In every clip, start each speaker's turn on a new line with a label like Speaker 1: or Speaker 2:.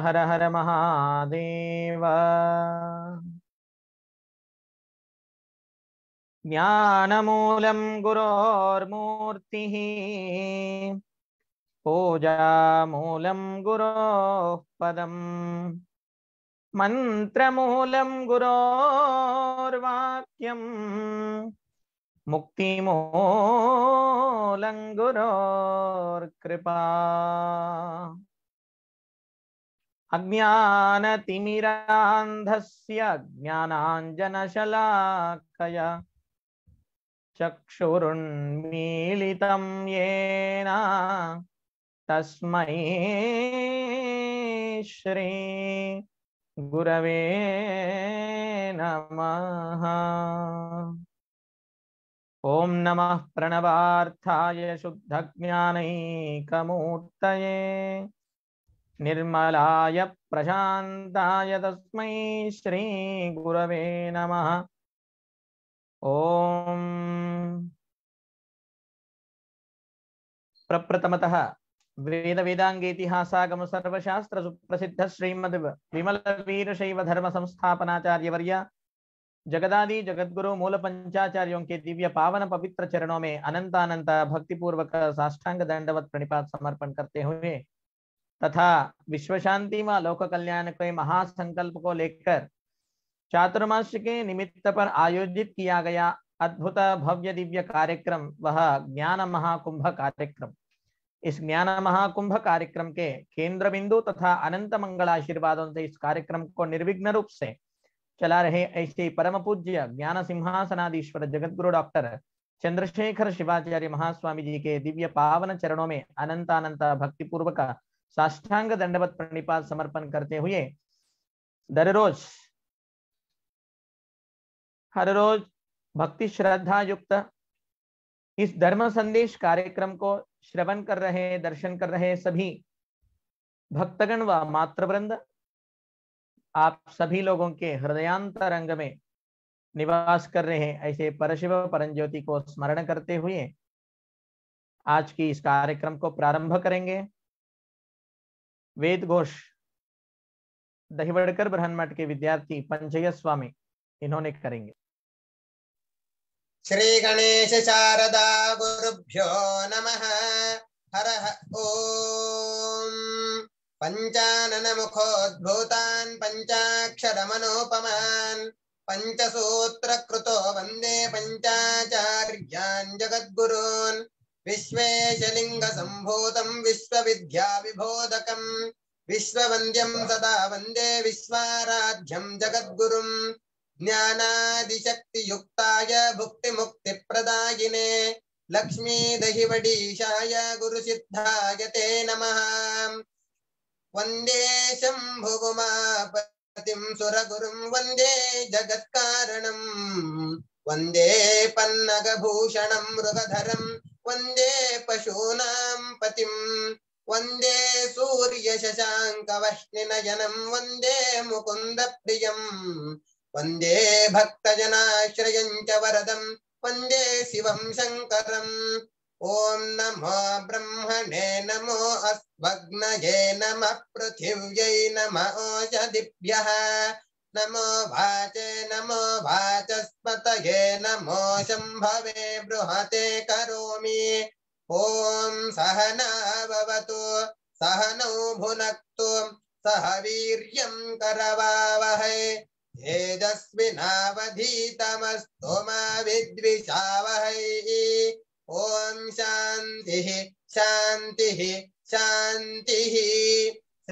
Speaker 1: हर हर महादेव ज्ञानमूल ज्ञानमूलं गुरोर्मूर्तिः पूजामूलं गुरोः पदम् मन्त्रमूलं गुरोर्वाक्यम् मुक्तिमूलं गुरोर्कृपा अज्ञानतिमिरान्धस्य ज्ञानाञ्जनशलाकया चक्षुरुन्मीलितं येन तस्मै श्री गुरवे नमः ॐ नमः प्रणवार्थाय शुद्धज्ञानैकमूर्तये निर्मलाय प्रशान्ताय तस्मै श्रीगुरवे नमः ॐ प्रप्रथमतः वेदवेदाङ्गेतिहासागमसर्वशास्त्रसुप्रसिद्धश्रीमद् विमलवीरशैवधर्मसंस्थापनाचार्यवर्य जगदादि जगद्गुरु मूल पंचाचार्यों के दिव्य पावन पवित्र चरणों में अनंतानंत भक्तिपूर्वक साष्टांग दंडवत प्रणिपात समर्पण करते हुए तथा विश्व शांति व लोक कल्याण के महासंकल्प को लेकर चातुर्मास के निमित्त पर आयोजित किया गया अद्भुत भव्य दिव्य कार्यक्रम वह ज्ञान महाकुंभ कार्यक्रम इस ज्ञान महाकुंभ कार्यक्रम के केंद्र बिंदु तथा अनंत मंगल आशीर्वादों से इस कार्यक्रम को निर्विघ्न रूप से चला रहे ऐसे परम पूज्य ज्ञान सिंहासनाधीश्वर जगत गुरु डॉक्टर चंद्रशेखर शिवाचार्य महास्वामी जी के दिव्य पावन चरणों में अनंत अनंत भक्तिपूर्वक साष्टांग दंडवत प्रणिपात समर्पण करते हुए दर रोज हर रोज भक्ति श्रद्धा युक्त इस धर्म संदेश कार्यक्रम को श्रवण कर रहे दर्शन कर रहे सभी भक्तगण व मातृवृंद आप सभी लोगों के हृदयांतरंग में निवास कर रहे हैं ऐसे परशिव परंज्योति को स्मरण करते हुए आज की इस कार्यक्रम को प्रारंभ करेंगे वेद घोष दहिवड़कर ब्रह्मण मठ के विद्यार्थी पंचय स्वामी इन्होंने करेंगे
Speaker 2: श्री गणेश
Speaker 3: शारदा गुरुभ्यो नमः हर ओम पंचानन मुखोद्भूतान पंचाक्षर मनोपमान पंचसूत्र कृतो वंदे पंचाचार्यान जगद्गुरून विश्वेशलिङ्गसम्भूतं विश्वविद्याविबोधकम् विश्ववन्द्यं सदा वन्दे विश्वाराध्यं जगद्गुरुम् ज्ञानादिशक्तियुक्ताय भुक्तिमुक्तिप्रदायिने लक्ष्मीदहिवडीशाय गुरुसिद्धाय ते नमः वन्दे शम्भुगुमापतिं सुरगुरुं वन्दे जगत्कारणम् वन्दे पन्नगभूषणं मृगधरम् वन्दे पशूनां पतिं वन्दे वंदे मुकुंद मुकुन्दप्रियम् वंदे भक्तजनाश्रयं च वरदं वंदे शिवं शङ्करम् ॐ नमो ब्रह्मणे नमो अस्मग्नये नमः पृथिव्यै नम ओषधिभ्यः नमो भाचे नमो भाचस्मत नमो शंभवे बृहते करोमि ॐ सहना भवतु सहनौ भुनक्तु सह वीर्यम् करवावहै तेजस्विनावधीतमस्तु मा विद्विषावहै ॐ शान्तिः शान्तिः शान्तिः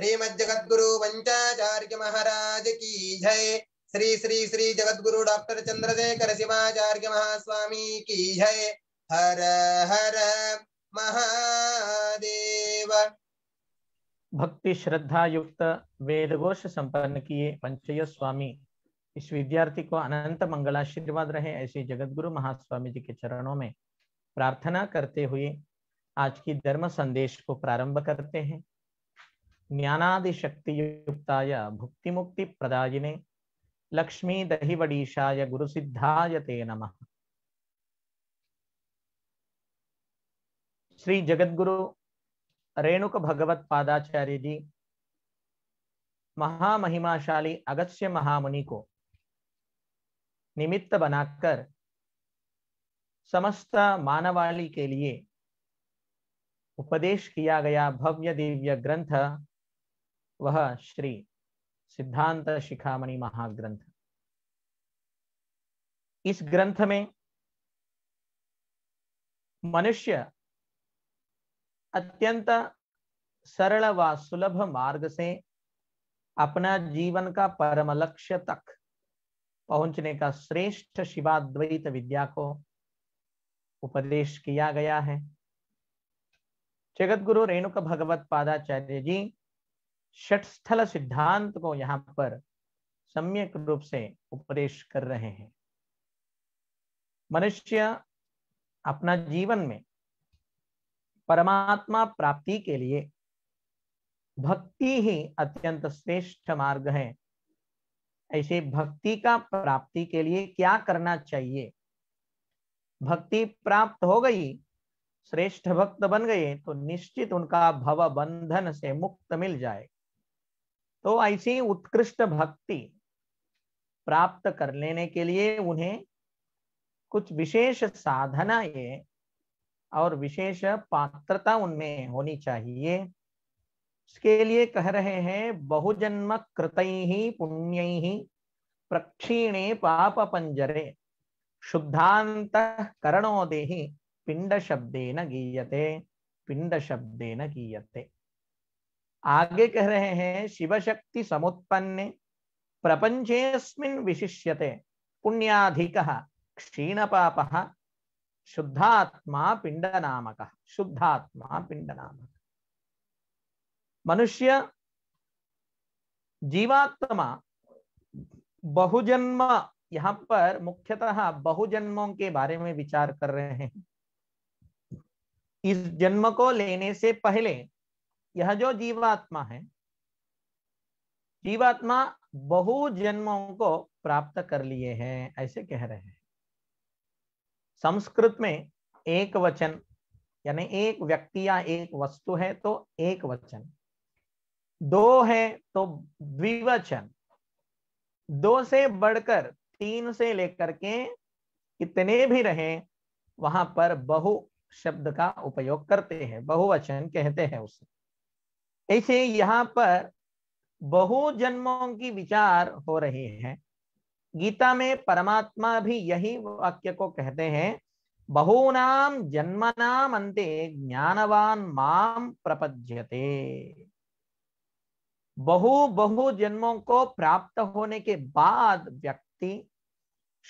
Speaker 3: श्रीमज्जगद्गुरु पंचाचार्य महाराज की जय श्री श्री श्री जगद्गुरु डॉक्टर चंद्रशेखर शिवाचार्य महास्वामी की जय हर हर महादेव
Speaker 1: भक्ति श्रद्धा युक्त वेद घोष संपन्न किए पंचय स्वामी इस विद्यार्थी को अनंत मंगल आशीर्वाद रहे ऐसे जगतगुरु महास्वामी जी के चरणों में प्रार्थना करते हुए आज की धर्म संदेश को प्रारंभ करते हैं ज्ञानादिशक्तियुक्ताय भुक्तिमुक्तिप्रदायिने लक्ष्मीदहिवडीशाय गुरुसिद्धाय ते नमः श्री जगद्गुरु रेणुक भगवत पादाचार्य जी महामहिमाशाली अगस्त्य महामुनि को निमित्त बनाकर समस्त मानवाली के लिए उपदेश किया गया भव्य दिव्य ग्रंथ वह श्री सिद्धांत शिखामणि महाग्रंथ इस ग्रंथ में मनुष्य अत्यंत सरल व सुलभ मार्ग से अपना जीवन का परम लक्ष्य तक पहुंचने का श्रेष्ठ शिवाद्वैत विद्या को उपदेश किया गया है जगत गुरु रेणुका भगवत पादाचार्य जी षटस्थल सिद्धांत को यहाँ पर सम्यक रूप से उपदेश कर रहे हैं मनुष्य अपना जीवन में परमात्मा प्राप्ति के लिए भक्ति ही अत्यंत श्रेष्ठ मार्ग है ऐसे भक्ति का प्राप्ति के लिए क्या करना चाहिए भक्ति प्राप्त हो गई श्रेष्ठ भक्त बन गए तो निश्चित उनका भव बंधन से मुक्त मिल जाए तो ऐसी उत्कृष्ट भक्ति प्राप्त कर लेने के लिए उन्हें कुछ विशेष साधना ये और विशेष पात्रता उनमें होनी चाहिए इसके लिए कह रहे हैं बहुजन्म कृत ही पुण्य ही प्रक्षीणे पाप पंजरे शुद्धांत करणोदेही पिंड शब्देन गीयते पिंड शब्देन गीयते आगे कह रहे हैं शिव शक्ति समुत्पन्न प्रपंचेस्मिन विशिष्यते पुण्याधिक क्षीण पाप शुद्धात्मा पिंड नामक शुद्धात्मा पिंड नामक मनुष्य जीवात्मा बहुजन्म यहाँ पर मुख्यतः बहुजन्मों के बारे में विचार कर रहे हैं इस जन्म को लेने से पहले यह जो जीवात्मा है जीवात्मा बहु जन्मों को प्राप्त कर लिए हैं ऐसे कह रहे हैं संस्कृत में एक वचन यानी एक व्यक्ति या एक वस्तु है तो एक वचन दो है तो द्विवचन दो से बढ़कर तीन से लेकर के कितने भी रहे वहां पर बहु शब्द का उपयोग करते हैं बहुवचन कहते हैं उसे ऐसे यहाँ पर बहु जन्मों की विचार हो रहे हैं गीता में परमात्मा भी यही वाक्य को कहते हैं बहूनाम नाम अंते ज्ञानवान माम प्रपद्यते बहु बहु जन्मों को प्राप्त होने के बाद व्यक्ति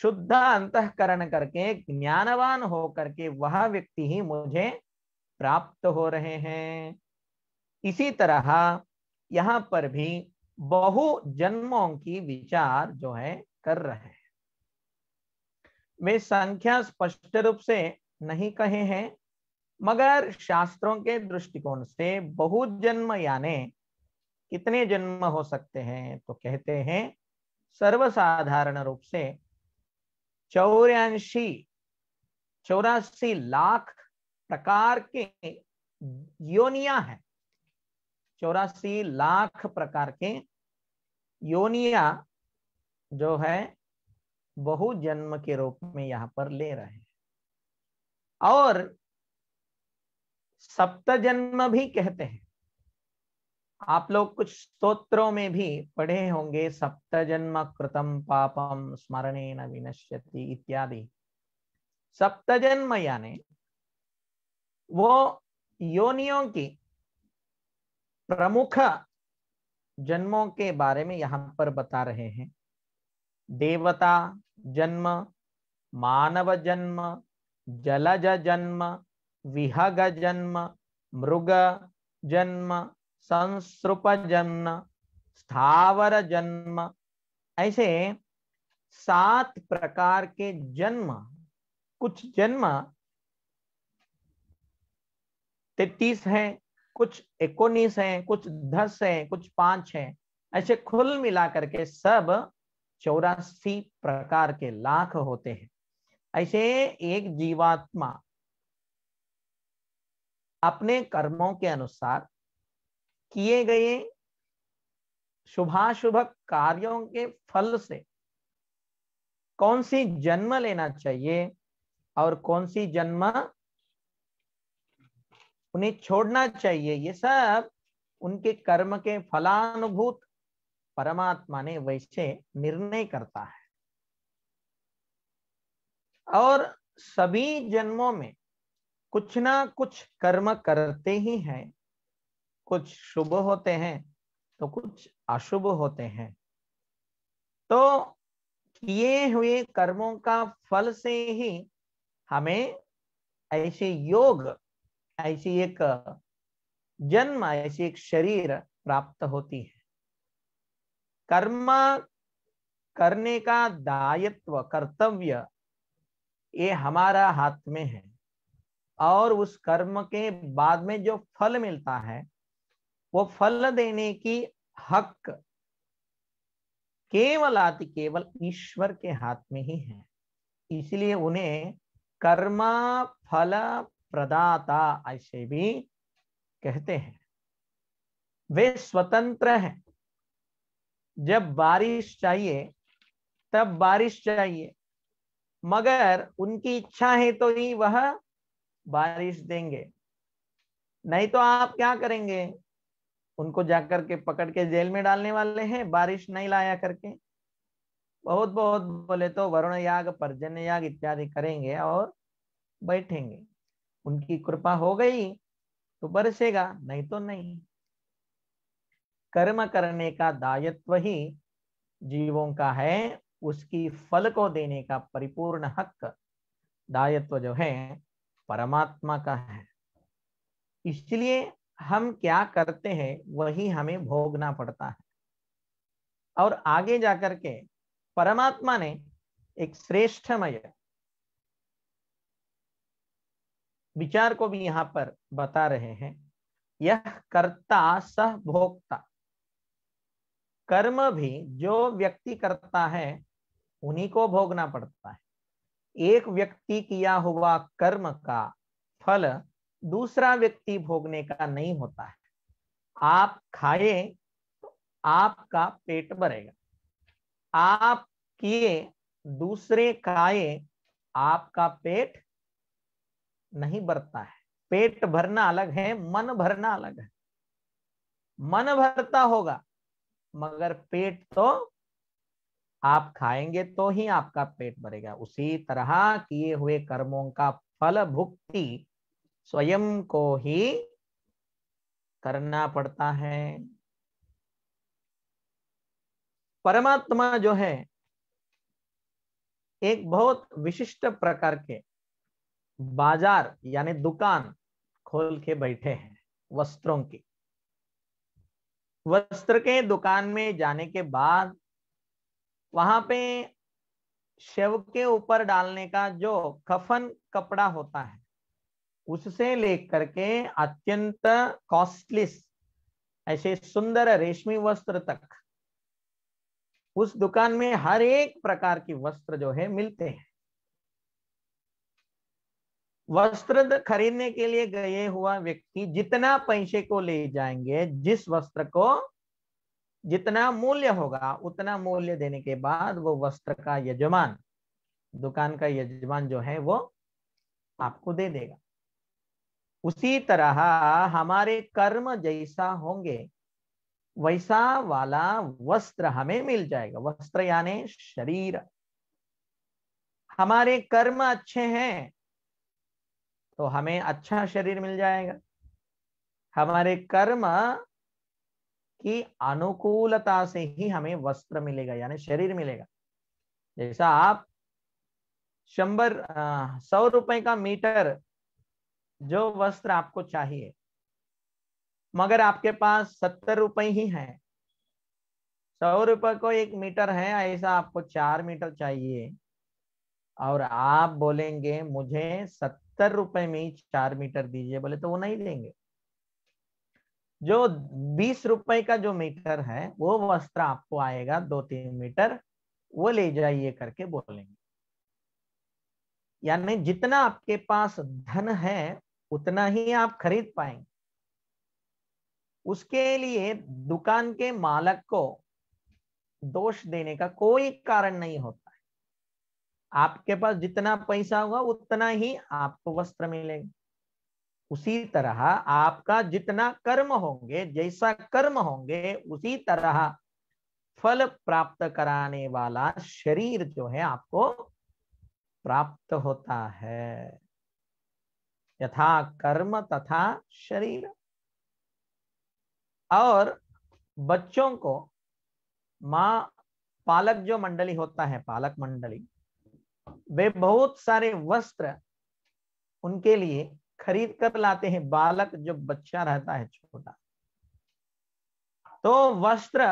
Speaker 1: शुद्ध अंतकरण करके ज्ञानवान होकर के वह व्यक्ति ही मुझे प्राप्त हो रहे हैं इसी तरह यहाँ पर भी बहु जन्मों की विचार जो है कर रहे हैं वे संख्या स्पष्ट रूप से नहीं कहे हैं मगर शास्त्रों के दृष्टिकोण से बहु जन्म यानी कितने जन्म हो सकते हैं तो कहते हैं सर्वसाधारण रूप से चौरासी चौरासी लाख प्रकार के योनिया है चौरासी लाख प्रकार के योनिया जो है बहु जन्म के रूप में यहाँ पर ले रहे हैं और सप्त जन्म भी कहते हैं आप लोग कुछ स्तोत्रों में भी पढ़े होंगे सप्त जन्म कृतम पापम स्मरणे न विनश्यति इत्यादि सप्त जन्म यानी वो योनियों की प्रमुख जन्मों के बारे में यहां पर बता रहे हैं देवता जन्म मानव जन्म जलज जन्म विहग जन्म मृग जन्म संस्रुप जन्म स्थावर जन्म ऐसे सात प्रकार के जन्म कुछ जन्म तेतीस हैं कुछ इक्कीस हैं कुछ दस हैं कुछ पांच हैं ऐसे खुल मिला करके सब चौरासी प्रकार के लाख होते हैं ऐसे एक जीवात्मा अपने कर्मों के अनुसार किए गए शुभाशुभ कार्यों के फल से कौन सी जन्म लेना चाहिए और कौन सी जन्म उन्हें छोड़ना चाहिए ये सब उनके कर्म के फलानुभूत परमात्मा ने वैसे निर्णय करता है और सभी जन्मों में कुछ ना कुछ कर्म करते ही हैं कुछ शुभ होते हैं तो कुछ अशुभ होते हैं तो किए हुए कर्मों का फल से ही हमें ऐसे योग ऐसी एक जन्म ऐसी एक शरीर प्राप्त होती है कर्म करने का दायित्व कर्तव्य ये हमारा हाथ में है और उस कर्म के बाद में जो फल मिलता है वो फल देने की हक केवल आदि केवल ईश्वर के हाथ में ही है इसलिए उन्हें कर्म फल प्रदाता ऐसे भी कहते हैं वे स्वतंत्र हैं जब बारिश चाहिए तब बारिश चाहिए मगर उनकी इच्छा है तो ही वह बारिश देंगे नहीं तो आप क्या करेंगे उनको जाकर के पकड़ के जेल में डालने वाले हैं बारिश नहीं लाया करके बहुत बहुत बोले तो वरुण याग पर्जन्य याग इत्यादि करेंगे और बैठेंगे उनकी कृपा हो गई तो बरसेगा नहीं तो नहीं कर्म करने का दायित्व ही जीवों का है उसकी फल को देने का परिपूर्ण हक दायित्व जो है परमात्मा का है इसलिए हम क्या करते हैं वही हमें भोगना पड़ता है और आगे जाकर के परमात्मा ने एक श्रेष्ठमय विचार को भी यहां पर बता रहे हैं यह कर्ता सह भोक्ता कर्म भी जो व्यक्ति करता है उन्हीं को भोगना पड़ता है एक व्यक्ति किया हुआ कर्म का फल दूसरा व्यक्ति भोगने का नहीं होता है आप खाए तो आपका पेट भरेगा आप किए दूसरे खाए आपका पेट नहीं बरतता है पेट भरना अलग है मन भरना अलग है मन भरता होगा मगर पेट तो आप खाएंगे तो ही आपका पेट भरेगा उसी तरह किए हुए कर्मों का फल भुक्ति स्वयं को ही करना पड़ता है परमात्मा जो है एक बहुत विशिष्ट प्रकार के बाजार यानी दुकान खोल के बैठे हैं वस्त्रों की वस्त्र के दुकान में जाने के बाद वहां पे शव के ऊपर डालने का जो कफन कपड़ा होता है उससे लेकर के अत्यंत कॉस्टलिस ऐसे सुंदर रेशमी वस्त्र तक उस दुकान में हर एक प्रकार की वस्त्र जो है मिलते हैं वस्त्र खरीदने के लिए गए हुआ व्यक्ति जितना पैसे को ले जाएंगे जिस वस्त्र को जितना मूल्य होगा उतना मूल्य देने के बाद वो वस्त्र का यजमान दुकान का यजमान जो है वो आपको दे देगा उसी तरह हमारे कर्म जैसा होंगे वैसा वाला वस्त्र हमें मिल जाएगा वस्त्र यानी शरीर हमारे कर्म अच्छे हैं तो हमें अच्छा शरीर मिल जाएगा हमारे कर्म की अनुकूलता से ही हमें वस्त्र मिलेगा यानी शरीर मिलेगा जैसा आप शंबर सौ रुपए का मीटर जो वस्त्र आपको चाहिए मगर आपके पास सत्तर रुपए ही है सौ रुपए को एक मीटर है ऐसा आपको चार मीटर चाहिए और आप बोलेंगे मुझे सत्तर सत्तर रुपए में ही चार मीटर दीजिए बोले तो वो नहीं देंगे जो बीस रुपए का जो मीटर है वो वस्त्र आपको आएगा दो तीन मीटर वो ले जाइए करके बोलेंगे यानी जितना आपके पास धन है उतना ही आप खरीद पाएंगे उसके लिए दुकान के मालक को दोष देने का कोई कारण नहीं होता आपके पास जितना पैसा होगा उतना ही आपको वस्त्र मिलेंगे उसी तरह आपका जितना कर्म होंगे जैसा कर्म होंगे उसी तरह फल प्राप्त कराने वाला शरीर जो है आपको प्राप्त होता है यथा कर्म तथा शरीर और बच्चों को माँ पालक जो मंडली होता है पालक मंडली वे बहुत सारे वस्त्र उनके लिए खरीद कर लाते हैं बालक जो बच्चा रहता है छोटा तो वस्त्र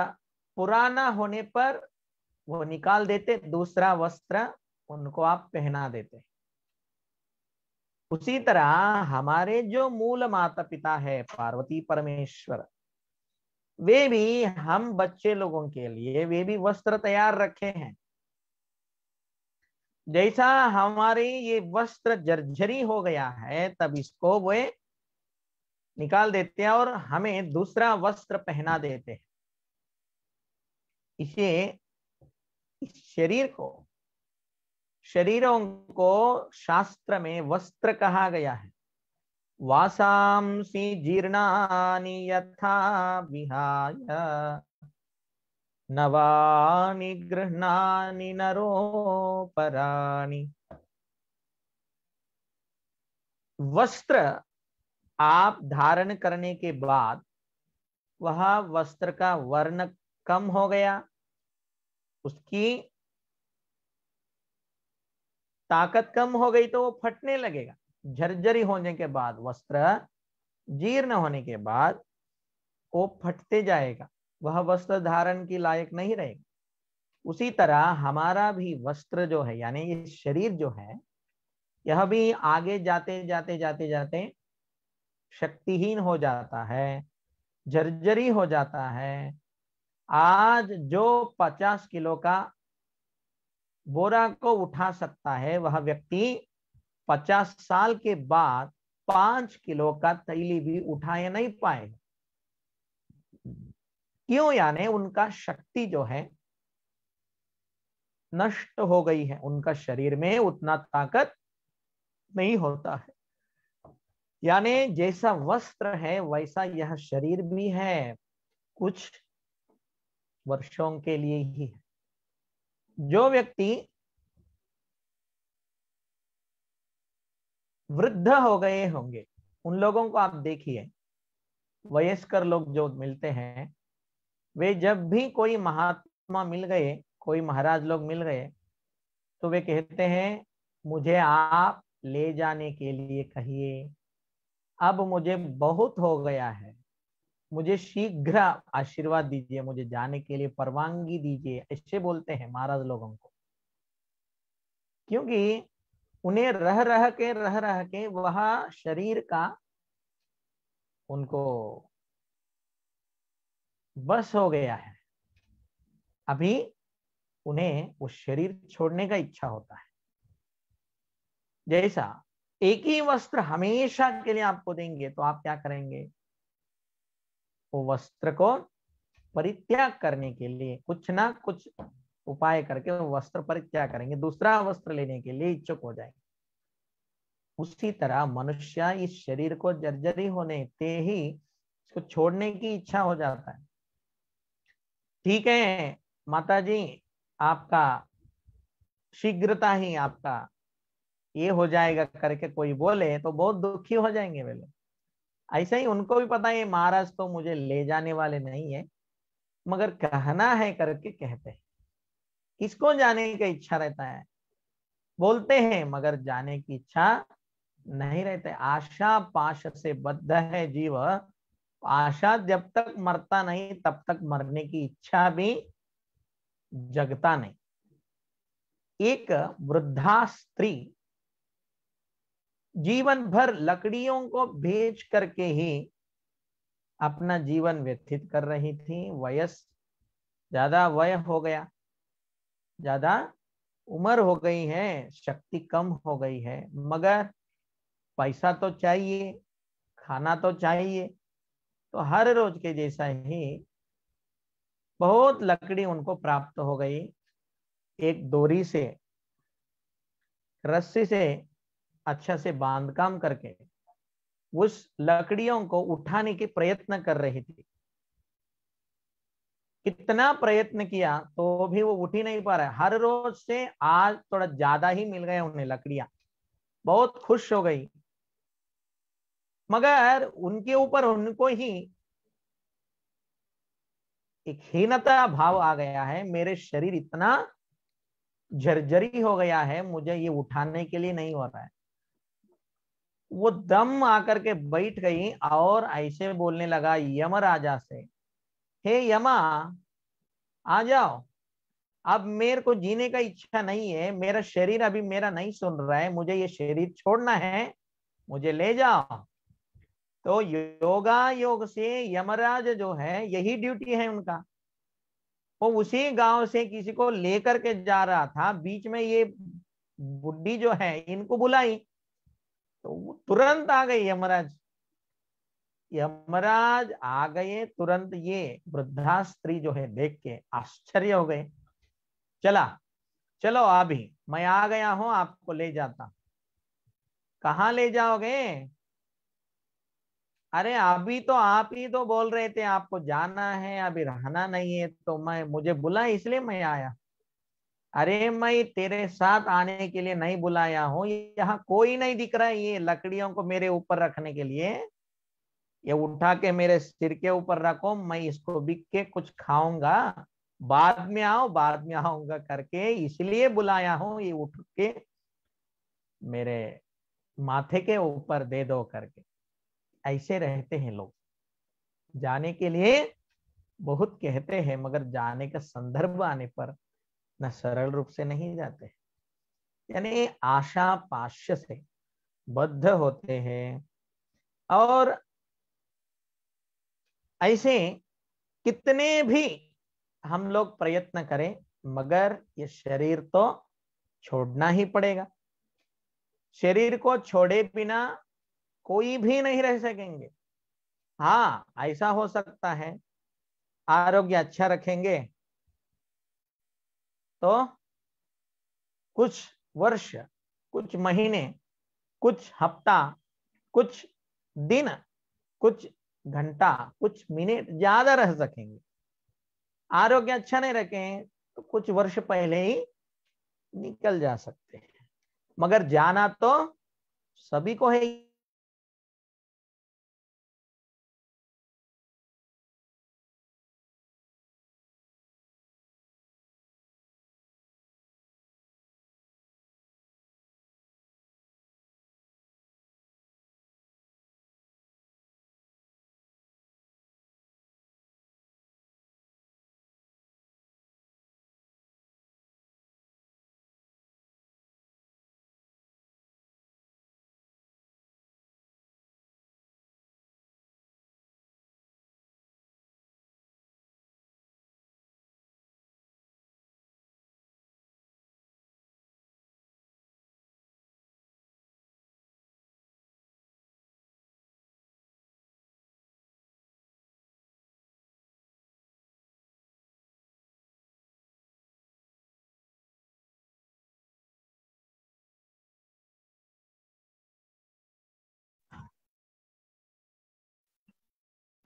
Speaker 1: पुराना होने पर वो निकाल देते दूसरा वस्त्र उनको आप पहना देते उसी तरह हमारे जो मूल माता पिता है पार्वती परमेश्वर वे भी हम बच्चे लोगों के लिए वे भी वस्त्र तैयार रखे हैं जैसा हमारे ये वस्त्र जर्जरी हो गया है तब इसको वे निकाल देते हैं और हमें दूसरा वस्त्र पहना देते हैं इसे इस शरीर को शरीरों को शास्त्र में वस्त्र कहा गया है सी जीर्णानि यथा विहाय नवानि गृह्णानि नरोपराणि वस्त्र आप धारण करने के बाद वह वस्त्र का वर्ण कम हो गया उसकी ताकत कम हो गई तो वो फटने लगेगा झरझरी होने के बाद वस्त्र जीर्ण होने के बाद वो फटते जाएगा वह वस्त्र धारण की लायक नहीं रहेगा उसी तरह हमारा भी वस्त्र जो है यानी ये शरीर जो है यह भी आगे जाते जाते जाते जाते शक्तिहीन हो जाता है जर्जरी हो जाता है आज जो पचास किलो का बोरा को उठा सकता है वह व्यक्ति पचास साल के बाद पांच किलो का तैली भी उठाए नहीं पाएगा क्यों यानी उनका शक्ति जो है नष्ट हो गई है उनका शरीर में उतना ताकत नहीं होता है यानी जैसा वस्त्र है वैसा यह शरीर भी है कुछ वर्षों के लिए ही है जो व्यक्ति वृद्ध हो गए होंगे उन लोगों को आप देखिए वयस्कर लोग जो मिलते हैं वे जब भी कोई महात्मा मिल गए कोई महाराज लोग मिल गए तो वे कहते हैं मुझे आप ले जाने के लिए कहिए अब मुझे बहुत हो गया है मुझे शीघ्र आशीर्वाद दीजिए मुझे जाने के लिए परवानगी दीजिए ऐसे बोलते हैं महाराज लोगों को क्योंकि उन्हें रह रह के रह रह के वह शरीर का उनको बस हो गया है अभी उन्हें वो शरीर छोड़ने का इच्छा होता है जैसा एक ही वस्त्र हमेशा के लिए आपको देंगे तो आप क्या करेंगे वो वस्त्र को परित्याग करने के लिए कुछ ना कुछ उपाय करके वो वस्त्र परित्याग करेंगे दूसरा वस्त्र लेने के लिए इच्छुक हो जाएंगे उसी तरह मनुष्य इस शरीर को जर्जरी होने ते ही इसको छोड़ने की इच्छा हो जाता है ठीक है माता जी आपका शीघ्रता ही आपका ये हो जाएगा करके कोई बोले तो बहुत दुखी हो जाएंगे वे लोग ऐसे ही उनको भी पता है महाराज तो मुझे ले जाने वाले नहीं है मगर कहना है करके कहते हैं किसको जाने का इच्छा रहता है बोलते हैं मगर जाने की इच्छा नहीं रहते आशा पाश से बद्ध है जीव आशा जब तक मरता नहीं तब तक मरने की इच्छा भी जगता नहीं एक वृद्धा स्त्री जीवन भर लकड़ियों को भेज करके ही अपना जीवन व्यतीत कर रही थी वयस ज्यादा वय हो गया ज्यादा उम्र हो गई है शक्ति कम हो गई है मगर पैसा तो चाहिए खाना तो चाहिए तो हर रोज के जैसा ही बहुत लकड़ी उनको प्राप्त हो गई एक डोरी से रस्सी से अच्छा से बांध काम करके उस लकड़ियों को उठाने के प्रयत्न कर रही थी कितना प्रयत्न किया तो भी वो उठ ही नहीं पा रहा हर रोज से आज थोड़ा ज्यादा ही मिल गया उन्हें लकड़ियां बहुत खुश हो गई मगर उनके ऊपर उनको ही एक हीनता भाव आ गया है मेरे शरीर इतना झरझरी हो गया है मुझे ये उठाने के लिए नहीं हो रहा है वो दम आकर के बैठ गई और ऐसे बोलने लगा यम राजा से हे यमा आ जाओ अब मेरे को जीने का इच्छा नहीं है मेरा शरीर अभी मेरा नहीं सुन रहा है मुझे ये शरीर छोड़ना है मुझे ले जाओ तो योगा योग से यमराज जो है यही ड्यूटी है उनका वो उसी गांव से किसी को लेकर के जा रहा था बीच में ये बुढ़ी जो है इनको बुलाई तो तुरंत आ गई यमराज यमराज आ गए तुरंत ये वृद्धा स्त्री जो है देख के आश्चर्य हो गए चला चलो अभी मैं आ गया हूं आपको ले जाता कहा ले जाओगे अरे अभी तो आप ही तो बोल रहे थे आपको जाना है अभी रहना नहीं है तो मैं मुझे बुला इसलिए मैं आया अरे मैं तेरे साथ आने के लिए नहीं बुलाया हूँ यहाँ कोई नहीं दिख रहा है ये लकड़ियों को मेरे ऊपर रखने के लिए ये उठा के मेरे सिर के ऊपर रखो मैं इसको बिक के कुछ खाऊंगा बाद में आओ बाद में आऊंगा करके इसलिए बुलाया हूँ ये उठ के मेरे माथे के ऊपर दे दो करके ऐसे रहते हैं लोग जाने के लिए बहुत कहते हैं मगर जाने का संदर्भ आने पर न सरल रूप से नहीं जाते यानी आशा पाश्य से बद्ध होते हैं और ऐसे कितने भी हम लोग प्रयत्न करें मगर ये शरीर तो छोड़ना ही पड़ेगा शरीर को छोड़े बिना कोई भी नहीं रह सकेंगे हाँ ऐसा हो सकता है आरोग्य अच्छा रखेंगे तो कुछ वर्ष कुछ महीने कुछ हफ्ता कुछ दिन कुछ घंटा कुछ मिनट ज्यादा रह सकेंगे आरोग्य अच्छा नहीं रखें तो कुछ वर्ष पहले ही निकल जा सकते हैं
Speaker 2: मगर जाना तो सभी को है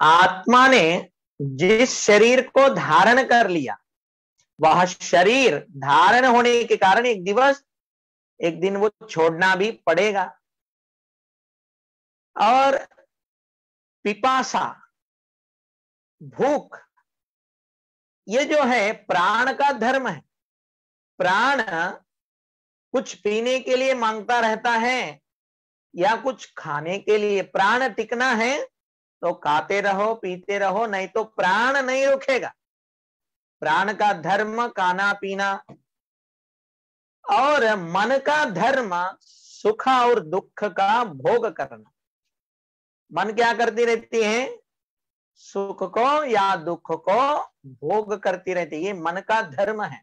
Speaker 2: आत्मा ने जिस शरीर को धारण कर लिया वह शरीर धारण होने के कारण एक दिवस एक दिन वो छोड़ना भी पड़ेगा और पिपासा भूख ये जो है प्राण का धर्म है प्राण कुछ पीने के लिए
Speaker 1: मांगता रहता है या कुछ खाने के लिए प्राण टिकना है तो खाते रहो पीते रहो नहीं तो प्राण नहीं रुकेगा प्राण का धर्म खाना पीना और मन का धर्म सुख और दुख का भोग करना मन क्या करती रहती है सुख को या दुख को भोग करती रहती है ये मन का धर्म है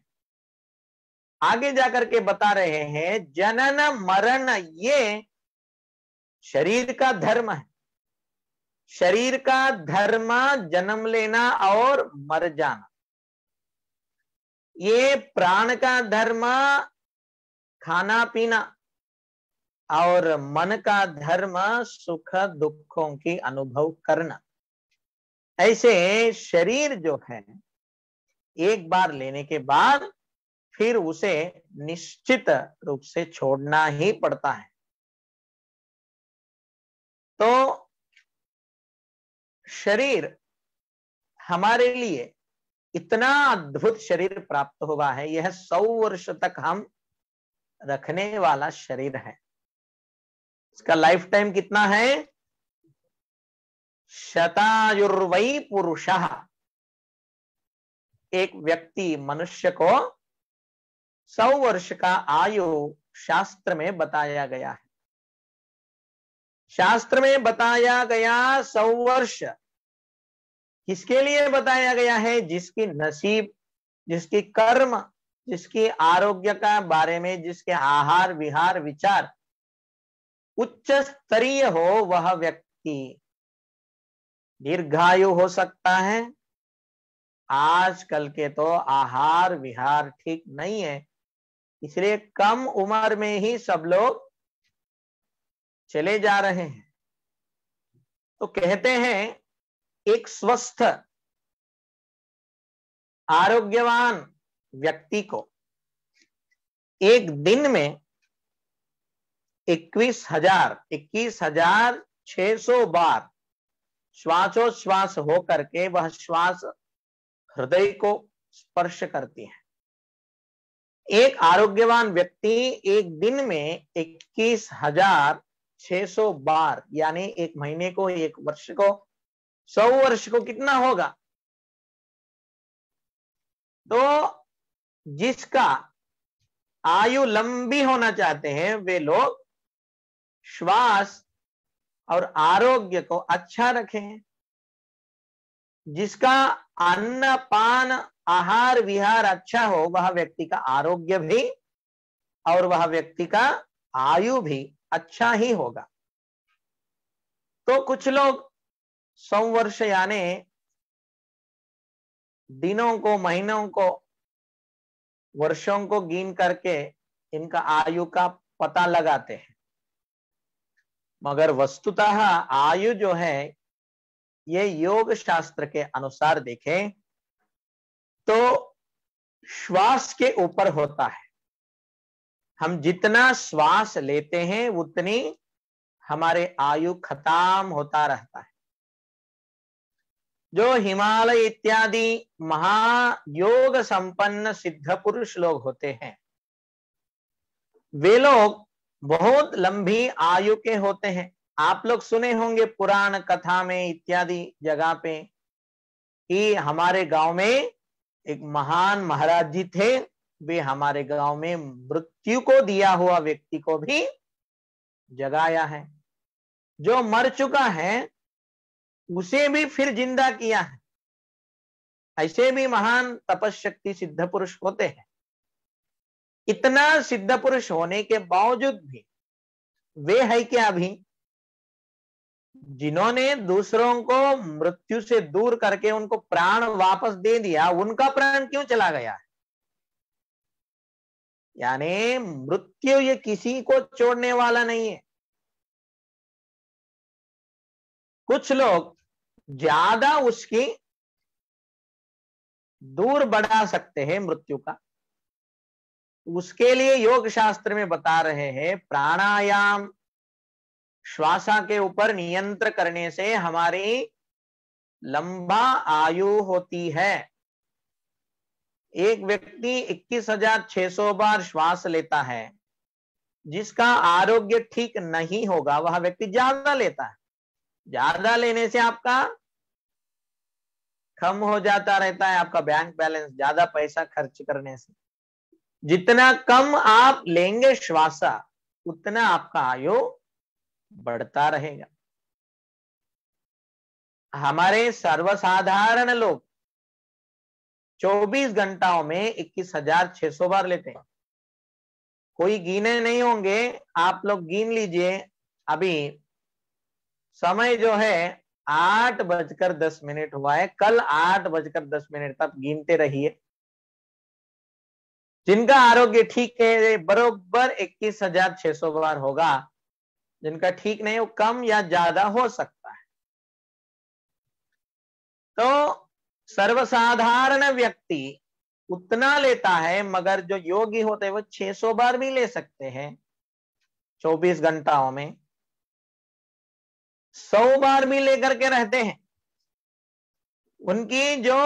Speaker 1: आगे जाकर के बता रहे हैं जनन मरण ये शरीर का धर्म है शरीर का धर्म जन्म लेना और मर जाना ये प्राण का धर्म खाना पीना और मन का धर्म सुख दुखों की अनुभव करना ऐसे शरीर जो है एक बार लेने के बाद फिर उसे निश्चित रूप से छोड़ना
Speaker 2: ही पड़ता है तो शरीर हमारे लिए इतना अद्भुत
Speaker 1: शरीर प्राप्त हुआ है यह सौ वर्ष तक हम रखने वाला
Speaker 2: शरीर है इसका लाइफ टाइम कितना है शतायुर्वई पुरुष एक
Speaker 1: व्यक्ति मनुष्य को सौ वर्ष का आयु शास्त्र में बताया गया है शास्त्र में बताया गया सौ वर्ष किसके लिए बताया गया है जिसकी नसीब जिसकी कर्म जिसकी आरोग्य का बारे में जिसके आहार विहार
Speaker 2: विचार उच्च स्तरीय हो वह व्यक्ति दीर्घायु हो सकता है आजकल के तो
Speaker 1: आहार विहार ठीक नहीं है इसलिए कम उम्र में ही सब
Speaker 2: लोग चले जा रहे हैं तो कहते हैं एक स्वस्थ आरोग्यवान व्यक्ति को एक दिन में
Speaker 1: इक्कीस हजार इक्कीस हजार छह सौ बार श्वासोश्वास होकर के वह श्वास हृदय को स्पर्श करती है एक आरोग्यवान व्यक्ति एक दिन में इक्कीस हजार छह सौ बार यानी एक महीने को एक वर्ष को
Speaker 2: सौ वर्ष को कितना होगा तो जिसका आयु लंबी होना चाहते हैं
Speaker 1: वे लोग श्वास और आरोग्य को अच्छा रखें जिसका अन्न पान आहार विहार अच्छा हो वह व्यक्ति का आरोग्य भी और वह व्यक्ति का आयु भी अच्छा ही होगा तो कुछ लोग संवर्ष यानी दिनों को महीनों को वर्षों को गिन करके इनका आयु का पता लगाते हैं मगर वस्तुतः आयु जो है ये योग शास्त्र के अनुसार देखें तो श्वास के ऊपर होता है हम जितना श्वास लेते हैं उतनी हमारे आयु खत्म होता रहता है जो हिमालय इत्यादि महायोग संपन्न सिद्ध पुरुष लोग होते हैं वे लोग बहुत लंबी आयु के होते हैं आप लोग सुने होंगे पुराण कथा में इत्यादि जगह पे कि हमारे गांव में एक महान महाराज जी थे वे हमारे गांव में मृत्यु को दिया हुआ व्यक्ति को भी जगाया है जो मर चुका है उसे भी फिर जिंदा किया है ऐसे भी महान तपशक्ति सिद्ध पुरुष होते हैं इतना सिद्ध पुरुष होने के बावजूद भी वे है क्या अभी जिन्होंने दूसरों को मृत्यु से दूर करके उनको प्राण वापस दे दिया उनका प्राण क्यों चला
Speaker 2: गया है यानी मृत्यु ये किसी को छोड़ने वाला नहीं है कुछ लोग ज्यादा उसकी दूर बढ़ा सकते
Speaker 1: हैं मृत्यु का उसके लिए योग शास्त्र में बता रहे हैं प्राणायाम श्वासा के ऊपर नियंत्र करने से हमारी लंबा आयु होती है एक व्यक्ति इक्कीस हजार छह सौ बार श्वास लेता है जिसका आरोग्य ठीक नहीं होगा वह व्यक्ति ज्यादा लेता है ज्यादा लेने से आपका कम हो जाता रहता है आपका बैंक बैलेंस ज्यादा पैसा खर्च करने से जितना कम आप लेंगे श्वासा उतना आपका आयु बढ़ता रहेगा हमारे सर्वसाधारण लोग 24 घंटाओं में इक्कीस हजार सौ बार लेते हैं कोई गिने नहीं होंगे आप लोग गिन लीजिए अभी समय जो है आठ बजकर दस मिनट हुआ है कल आठ बजकर दस मिनट तक गिनते रहिए जिनका आरोग्य ठीक है बरोबर इक्कीस हजार छह सौ बार होगा जिनका ठीक नहीं वो कम या ज्यादा हो सकता है तो सर्वसाधारण व्यक्ति उतना लेता है मगर जो योगी होते हैं वो 600 बार भी ले सकते हैं 24 घंटाओं में सौ बार भी लेकर के रहते हैं उनकी जो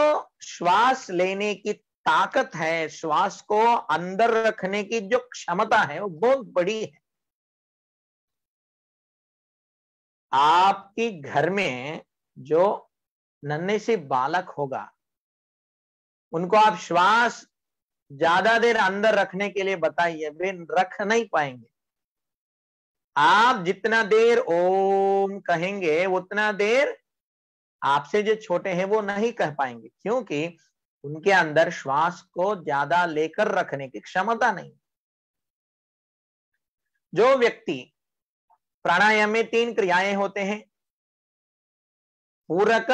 Speaker 1: श्वास लेने की ताकत है श्वास को अंदर रखने की जो क्षमता है वो बहुत बड़ी है
Speaker 2: आपकी घर में जो नन्हे से बालक होगा उनको आप श्वास
Speaker 1: ज्यादा देर अंदर रखने के लिए बताइए वे रख नहीं पाएंगे आप जितना देर ओम कहेंगे उतना देर आपसे जो छोटे हैं वो नहीं कह पाएंगे क्योंकि उनके अंदर श्वास को ज्यादा लेकर रखने की क्षमता नहीं जो व्यक्ति प्राणायाम में तीन क्रियाएं होते हैं पूरक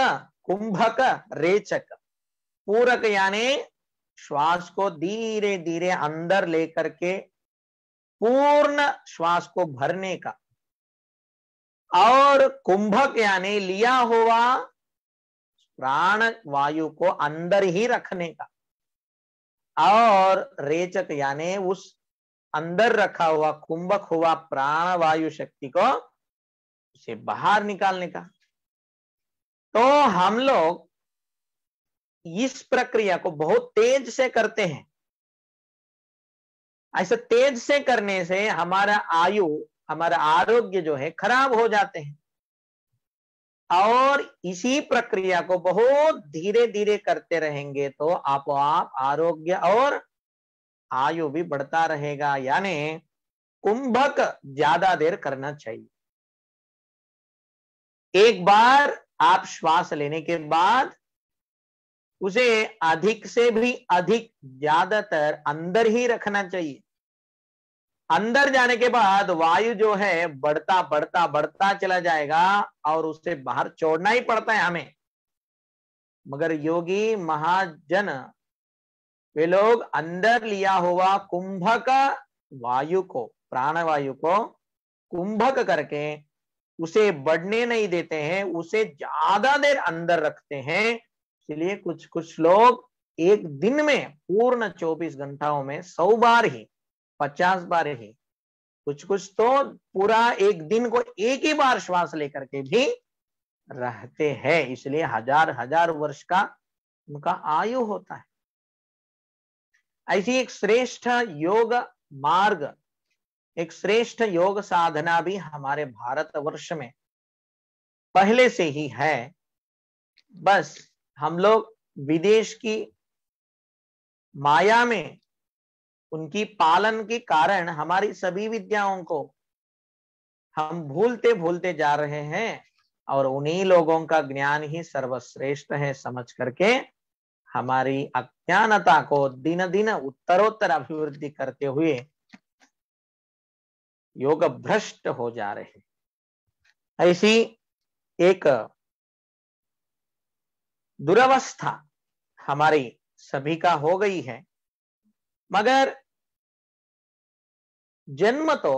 Speaker 1: कुंभक रेचक पूरक यानी श्वास को धीरे धीरे अंदर लेकर के पूर्ण श्वास को भरने का और कुंभक यानी लिया हुआ प्राण वायु को अंदर ही रखने का और रेचक यानी उस अंदर रखा हुआ कुंभक हुआ प्राण वायु शक्ति को उसे बाहर निकालने का तो हम लोग इस प्रक्रिया को बहुत तेज से करते हैं ऐसा तेज से करने से हमारा आयु हमारा आरोग्य जो है खराब हो जाते हैं और इसी प्रक्रिया को बहुत धीरे धीरे करते रहेंगे तो आप आप आरोग्य और आयु भी बढ़ता रहेगा यानी कुंभक ज्यादा देर करना चाहिए एक बार आप श्वास लेने के बाद उसे अधिक से भी अधिक ज्यादातर अंदर ही रखना चाहिए अंदर जाने के बाद वायु जो है बढ़ता बढ़ता बढ़ता चला जाएगा और उससे बाहर छोड़ना ही पड़ता है हमें मगर योगी महाजन वे लोग अंदर लिया हुआ कुंभक वायु को प्राणवायु को कुंभक करके उसे बढ़ने नहीं देते हैं उसे ज्यादा देर अंदर रखते हैं इसलिए कुछ कुछ लोग एक दिन में पूर्ण 24 घंटाओं में सौ बार ही 50 बार ही कुछ कुछ तो पूरा एक दिन को एक ही बार श्वास लेकर के भी रहते हैं इसलिए हजार हजार वर्ष का उनका आयु होता है ऐसी एक श्रेष्ठ योग मार्ग एक श्रेष्ठ योग साधना भी हमारे भारत वर्ष में पहले से ही है बस हम लोग विदेश की माया में उनकी पालन के कारण हमारी सभी विद्याओं को हम भूलते भूलते जा रहे हैं और उन्हीं लोगों का ज्ञान ही सर्वश्रेष्ठ है समझ करके हमारी अज्ञानता को दिन दिन उत्तरोत्तर अभिवृद्धि करते हुए योग भ्रष्ट हो जा रहे ऐसी एक
Speaker 2: दुर्वस्था हमारी सभी का हो गई है मगर जन्म तो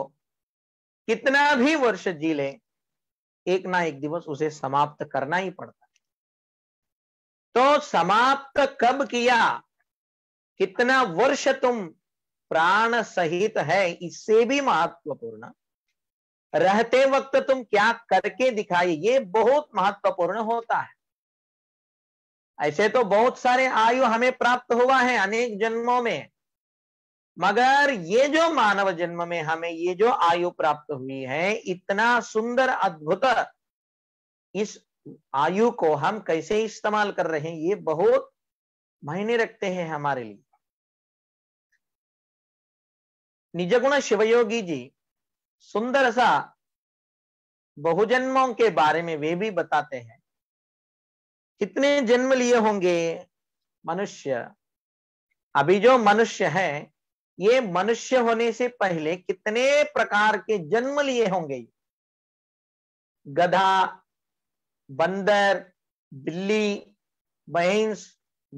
Speaker 1: कितना भी वर्ष जी ले एक ना एक दिवस उसे समाप्त करना ही पड़ता है तो समाप्त कब किया कितना वर्ष तुम प्राण सहित है इससे भी महत्वपूर्ण रहते वक्त तुम क्या करके दिखाई ये बहुत महत्वपूर्ण होता है ऐसे तो बहुत सारे आयु हमें प्राप्त हुआ है अनेक जन्मों में मगर ये जो मानव जन्म में हमें ये जो आयु प्राप्त हुई है इतना सुंदर अद्भुत इस आयु को हम कैसे इस्तेमाल कर रहे हैं ये बहुत मायने रखते हैं हमारे लिए
Speaker 2: निजगुण शिवयोगी जी सुंदर सा बहुजन्मों के बारे में वे भी बताते हैं
Speaker 1: कितने जन्म लिए होंगे मनुष्य अभी जो मनुष्य है ये मनुष्य होने से पहले कितने प्रकार के
Speaker 2: जन्म लिए होंगे गधा बंदर बिल्ली भैंस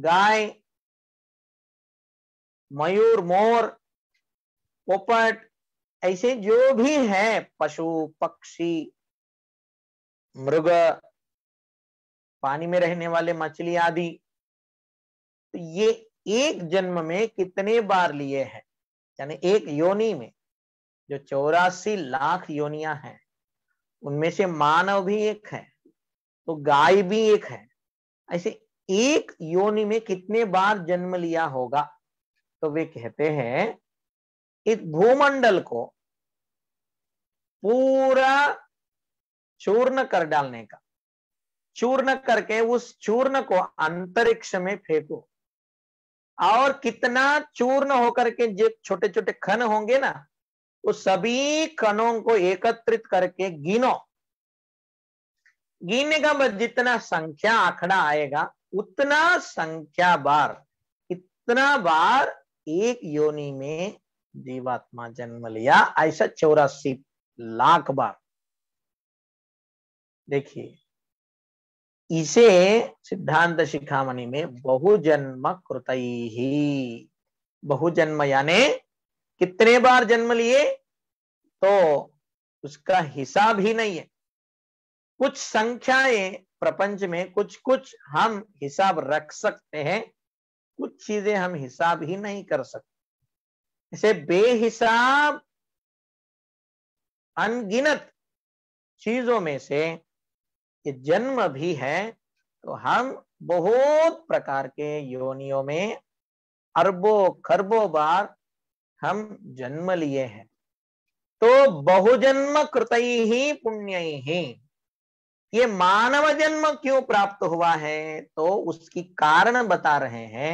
Speaker 2: गाय मयूर मोर पोपट ऐसे जो भी है पशु पक्षी मृग
Speaker 1: पानी में रहने वाले मछली आदि तो ये एक जन्म में कितने बार लिए हैं यानी एक योनि में जो चौरासी लाख योनिया हैं उनमें से मानव भी एक है तो गाय भी एक है ऐसे एक योनि में कितने बार जन्म लिया होगा तो वे कहते हैं इस भूमंडल को पूरा चूर्ण कर डालने का चूर्ण करके उस चूर्ण को अंतरिक्ष में फेंको और कितना चूर्ण होकर के जो छोटे छोटे खन होंगे ना वो सभी खनों को एकत्रित करके गिनो गिनने का मतलब जितना संख्या आंकड़ा आएगा उतना संख्या बार इतना बार एक योनि में जीवात्मा जन्म लिया ऐसा चौरासी लाख बार देखिए इसे सिद्धांत शिखामणि में बहुजन्म कृत ही बहुजन्म यानी कितने बार जन्म लिए तो उसका हिसाब ही नहीं है कुछ संख्याएं प्रपंच में कुछ कुछ हम हिसाब रख सकते हैं कुछ चीजें हम हिसाब ही नहीं कर सकते इसे बेहिसाब अनगिनत चीजों में से कि जन्म भी है तो हम बहुत प्रकार के योनियों में अरबों खरबों बार हम जन्म लिए हैं तो बहुजन्म कृत ही पुण्य ही ये मानव जन्म क्यों प्राप्त हुआ है तो उसकी कारण बता रहे हैं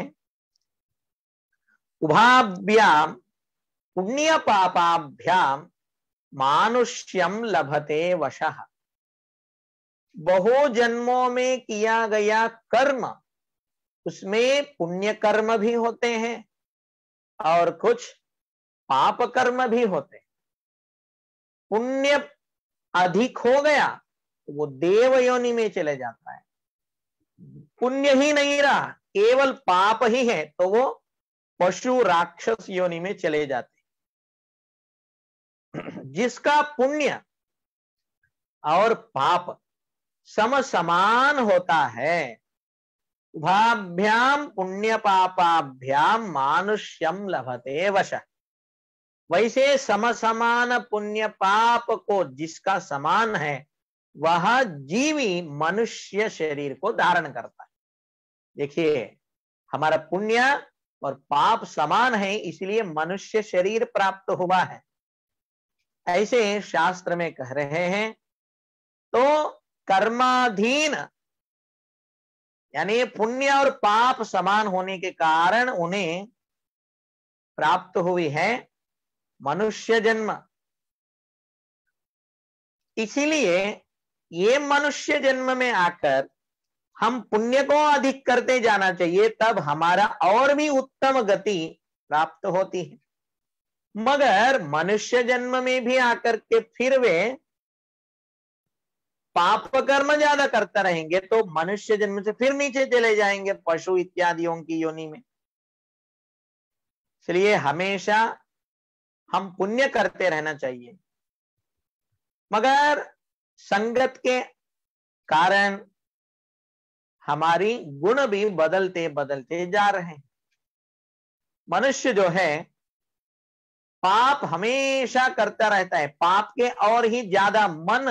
Speaker 1: उभाभ्याम पुण्य पापाभ्याम मानुष्यम लभते वशः बहु जन्मों में किया गया कर्म उसमें पुण्य कर्म भी होते हैं और कुछ पाप कर्म भी होते हैं पुण्य अधिक हो गया तो वो देव योनि में चले जाता है पुण्य ही नहीं रहा केवल पाप ही है तो वो पशु राक्षस योनि में चले जाते जिसका पुण्य और पाप सम समान होता है उभाभ्याम पुण्य पापाभ्याम मानुष्यम लभते वश वैसे सम समान पुण्य पाप को जिसका समान है वह जीवी मनुष्य शरीर को धारण करता है देखिए हमारा पुण्य और पाप समान है इसलिए मनुष्य शरीर प्राप्त हुआ है ऐसे शास्त्र में कह रहे हैं तो कर्माधीन यानी पुण्य और पाप समान होने के कारण उन्हें
Speaker 2: प्राप्त हुई है मनुष्य जन्म इसीलिए ये मनुष्य जन्म में आकर
Speaker 1: हम पुण्य को अधिक करते जाना चाहिए तब हमारा और भी उत्तम गति प्राप्त होती है मगर मनुष्य जन्म में भी आकर के फिर वे पाप कर्म ज्यादा करते रहेंगे तो मनुष्य जन्म से फिर नीचे चले जाएंगे पशु इत्यादियों की योनि में इसलिए हमेशा हम पुण्य करते रहना चाहिए मगर संगत के कारण हमारी गुण भी बदलते बदलते जा रहे हैं
Speaker 2: मनुष्य जो है पाप हमेशा करता रहता है पाप के और ही ज्यादा मन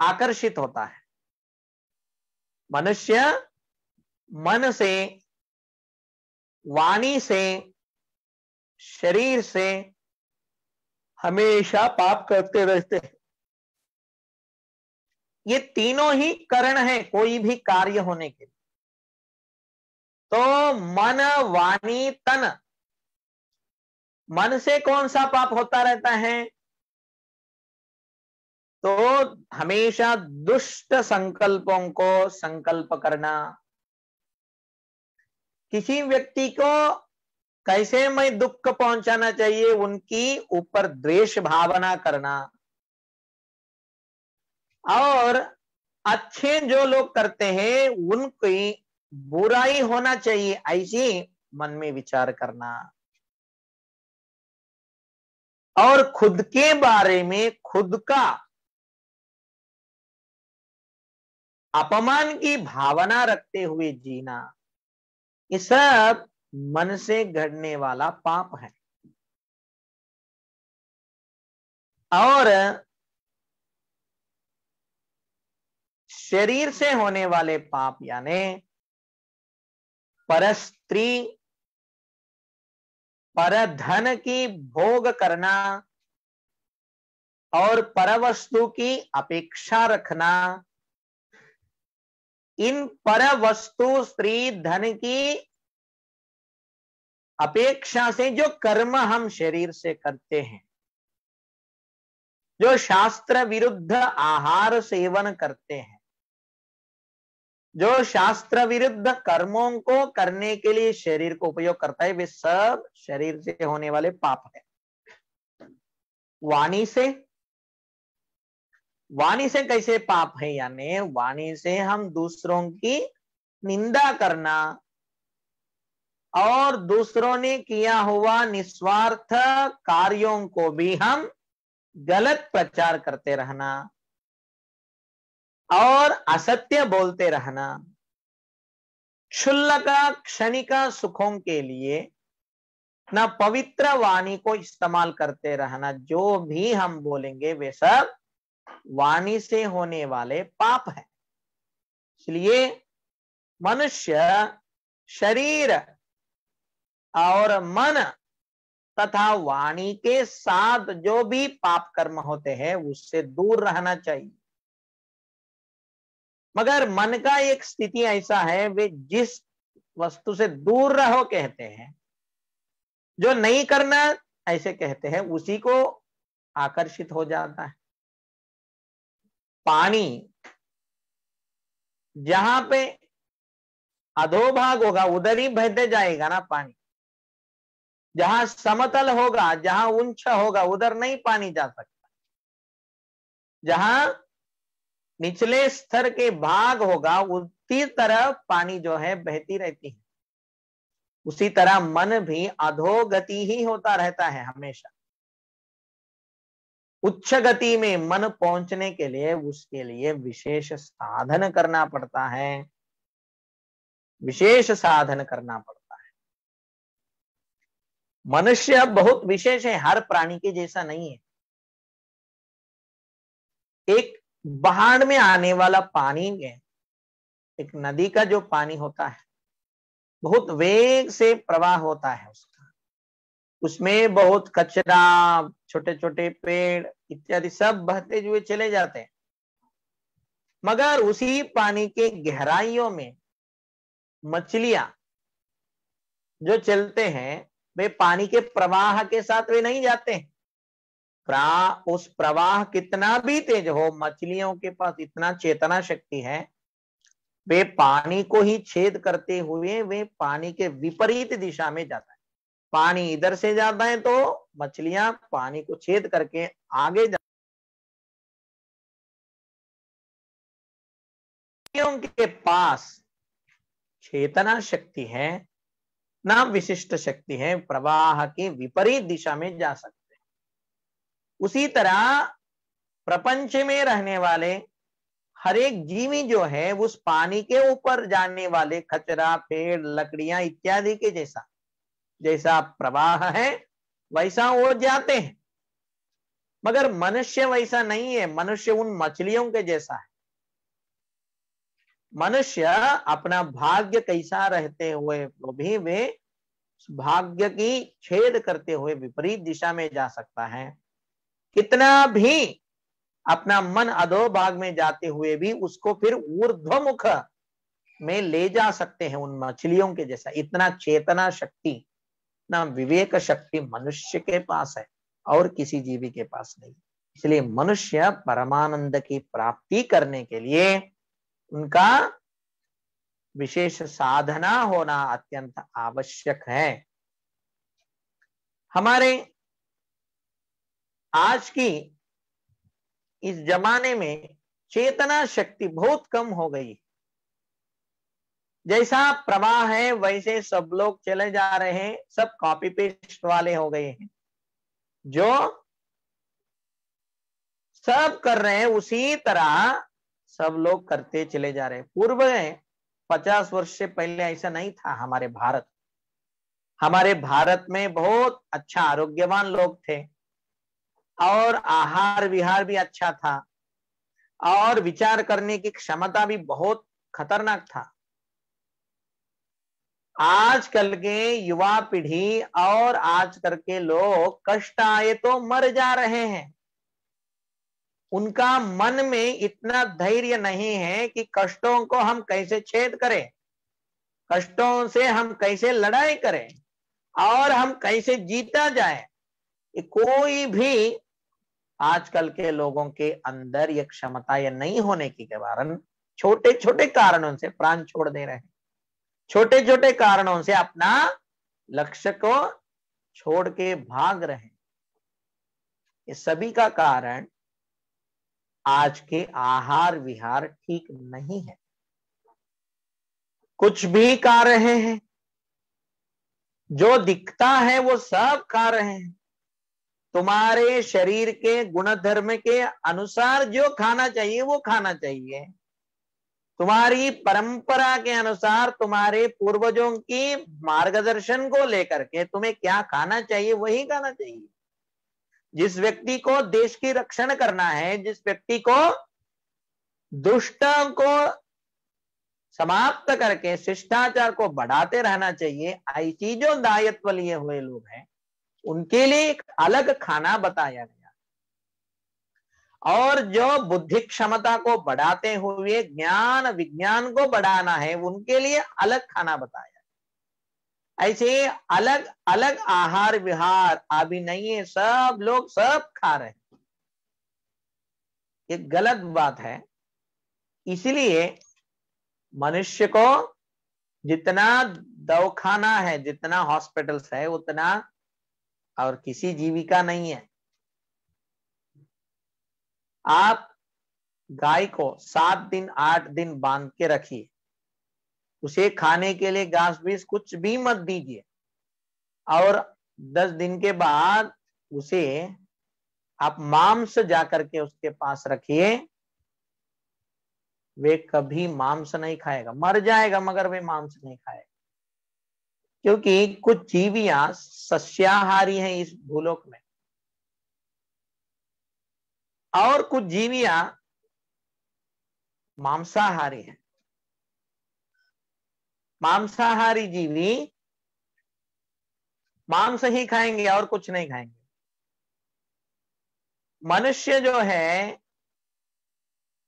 Speaker 2: आकर्षित होता है मनुष्य मन से वाणी से शरीर से हमेशा पाप करते रहते हैं ये तीनों ही करण है कोई भी कार्य होने के लिए तो मन वाणी तन मन से कौन सा पाप होता रहता है तो हमेशा
Speaker 1: दुष्ट संकल्पों को संकल्प करना किसी व्यक्ति को कैसे मैं दुख पहुंचाना चाहिए उनकी ऊपर द्वेष भावना करना और अच्छे जो लोग करते हैं उनकी बुराई होना
Speaker 2: चाहिए ऐसी मन में विचार करना और खुद के बारे में खुद का अपमान की भावना रखते हुए जीना ये सब मन से घड़ने वाला पाप है और शरीर से होने वाले पाप यानी परस्त्री परधन की भोग
Speaker 1: करना और परवस्तु की अपेक्षा रखना इन पर वस्तु स्त्री धन
Speaker 2: की अपेक्षा से जो कर्म हम शरीर से करते हैं जो शास्त्र विरुद्ध आहार
Speaker 1: सेवन करते हैं जो शास्त्र विरुद्ध कर्मों को करने के लिए शरीर को उपयोग करता है वे सब शरीर से होने वाले पाप है वाणी से वाणी से कैसे पाप है यानी वाणी से हम दूसरों की निंदा करना और दूसरों ने किया हुआ निस्वार्थ कार्यों को भी हम गलत प्रचार करते रहना और असत्य बोलते रहना क्षुल्लक क्षणिक सुखों के लिए ना पवित्र वाणी को इस्तेमाल करते रहना जो भी हम बोलेंगे वे सब वाणी से होने वाले पाप है इसलिए मनुष्य शरीर और मन तथा वाणी के साथ जो भी पाप कर्म होते हैं उससे दूर रहना चाहिए मगर मन का एक स्थिति ऐसा है वे जिस वस्तु से दूर रहो कहते हैं जो नहीं करना ऐसे कहते हैं उसी को आकर्षित हो जाता है पानी जहां पे अधोभाग होगा उधर ही बहते जाएगा ना पानी जहां समतल होगा जहां ऊंचा होगा उधर नहीं पानी जा सकता जहां निचले स्तर के भाग होगा उसी तरह पानी जो है बहती रहती है उसी तरह मन भी अधोगति ही होता रहता है हमेशा उच्च गति में मन पहुंचने के लिए उसके लिए विशेष साधन करना पड़ता है विशेष साधन
Speaker 2: करना पड़ता है मनुष्य बहुत विशेष है हर प्राणी के जैसा नहीं है एक बाढ़ में आने वाला पानी है एक नदी का जो पानी होता है
Speaker 1: बहुत वेग से प्रवाह होता है उसका उसमें बहुत कचरा छोटे छोटे पेड़ इत्यादि सब बहते हुए चले जाते हैं मगर उसी पानी के गहराइयों में मछलियां जो चलते हैं वे पानी के प्रवाह के साथ वे नहीं जाते हैं प्रा उस प्रवाह कितना भी तेज हो मछलियों के पास इतना चेतना शक्ति है वे पानी को ही छेद करते हुए वे पानी के विपरीत दिशा में जाता है पानी इधर से जाता है तो मछलियां
Speaker 2: पानी को छेद करके आगे के पास चेतना शक्ति
Speaker 1: है ना विशिष्ट शक्ति है प्रवाह की विपरीत दिशा में जा सकते हैं उसी तरह प्रपंच में रहने वाले हर एक जीवी जो है उस पानी के ऊपर जाने वाले खचरा पेड़ लकड़ियां इत्यादि के जैसा जैसा प्रवाह है वैसा वो जाते हैं मगर मनुष्य वैसा नहीं है मनुष्य उन मछलियों के जैसा है मनुष्य अपना भाग्य कैसा रहते हुए वो भी वे भाग्य की छेद करते हुए विपरीत दिशा में जा सकता है कितना भी अपना मन अधो भाग में जाते हुए भी उसको फिर ऊर्ध्वमुख में ले जा सकते हैं उन मछलियों के जैसा इतना चेतना शक्ति इतना विवेक शक्ति मनुष्य के पास है और किसी जीवी के पास नहीं इसलिए मनुष्य परमानंद की प्राप्ति करने के लिए उनका विशेष साधना होना अत्यंत आवश्यक है हमारे आज की इस जमाने में चेतना शक्ति बहुत कम हो गई है जैसा प्रवाह है वैसे सब लोग चले जा रहे हैं सब कॉपी पेस्ट वाले हो गए हैं जो सब कर रहे हैं उसी तरह सब लोग करते चले जा रहे हैं पूर्व पचास वर्ष से पहले ऐसा नहीं था हमारे भारत हमारे भारत में बहुत अच्छा आरोग्यवान लोग थे और आहार विहार भी अच्छा था और विचार करने की क्षमता भी बहुत खतरनाक था आजकल के युवा पीढ़ी और आजकल के लोग कष्ट आए तो मर जा रहे हैं उनका मन में इतना धैर्य नहीं है कि कष्टों को हम कैसे छेद करें कष्टों से हम कैसे लड़ाई करें और हम कैसे जीता जाए कोई भी आजकल के लोगों के अंदर ये क्षमता ये नहीं होने के कारण छोटे छोटे कारणों से प्राण छोड़ दे रहे हैं छोटे छोटे कारणों से अपना लक्ष्य को छोड़ के भाग रहे हैं ये सभी का कारण आज के आहार विहार ठीक नहीं है कुछ भी खा रहे हैं जो दिखता है वो सब खा रहे हैं तुम्हारे शरीर के गुणधर्म के अनुसार जो खाना चाहिए वो खाना चाहिए तुम्हारी परंपरा के अनुसार तुम्हारे पूर्वजों की मार्गदर्शन को लेकर के तुम्हें क्या खाना चाहिए वही खाना चाहिए जिस व्यक्ति को देश की रक्षण करना है जिस व्यक्ति को दुष्ट को समाप्त करके शिष्टाचार को बढ़ाते रहना चाहिए ऐसी जो दायित्व लिए हुए लोग हैं उनके लिए एक अलग खाना बताया गया और जो बुद्धि क्षमता को बढ़ाते हुए ज्ञान विज्ञान को बढ़ाना है उनके लिए अलग खाना बताया ऐसे अलग अलग आहार विहार अभी नहीं है सब लोग सब खा रहे हैं ये गलत बात है इसलिए मनुष्य को जितना दवाखाना है जितना हॉस्पिटल्स है उतना और किसी जीविका नहीं है आप गाय को सात दिन आठ दिन बांध के रखिए उसे खाने के लिए घास बीस कुछ भी मत दीजिए और दस दिन के बाद उसे आप मांस जाकर के उसके पास रखिए वे कभी मांस नहीं खाएगा मर जाएगा मगर वे मांस नहीं खाएगा क्योंकि कुछ जीवियां सस्याहारी हैं इस भूलोक में और कुछ जीवियां मांसाहारी हैं मांसाहारी जीवी मांस ही खाएंगे और कुछ नहीं खाएंगे मनुष्य जो है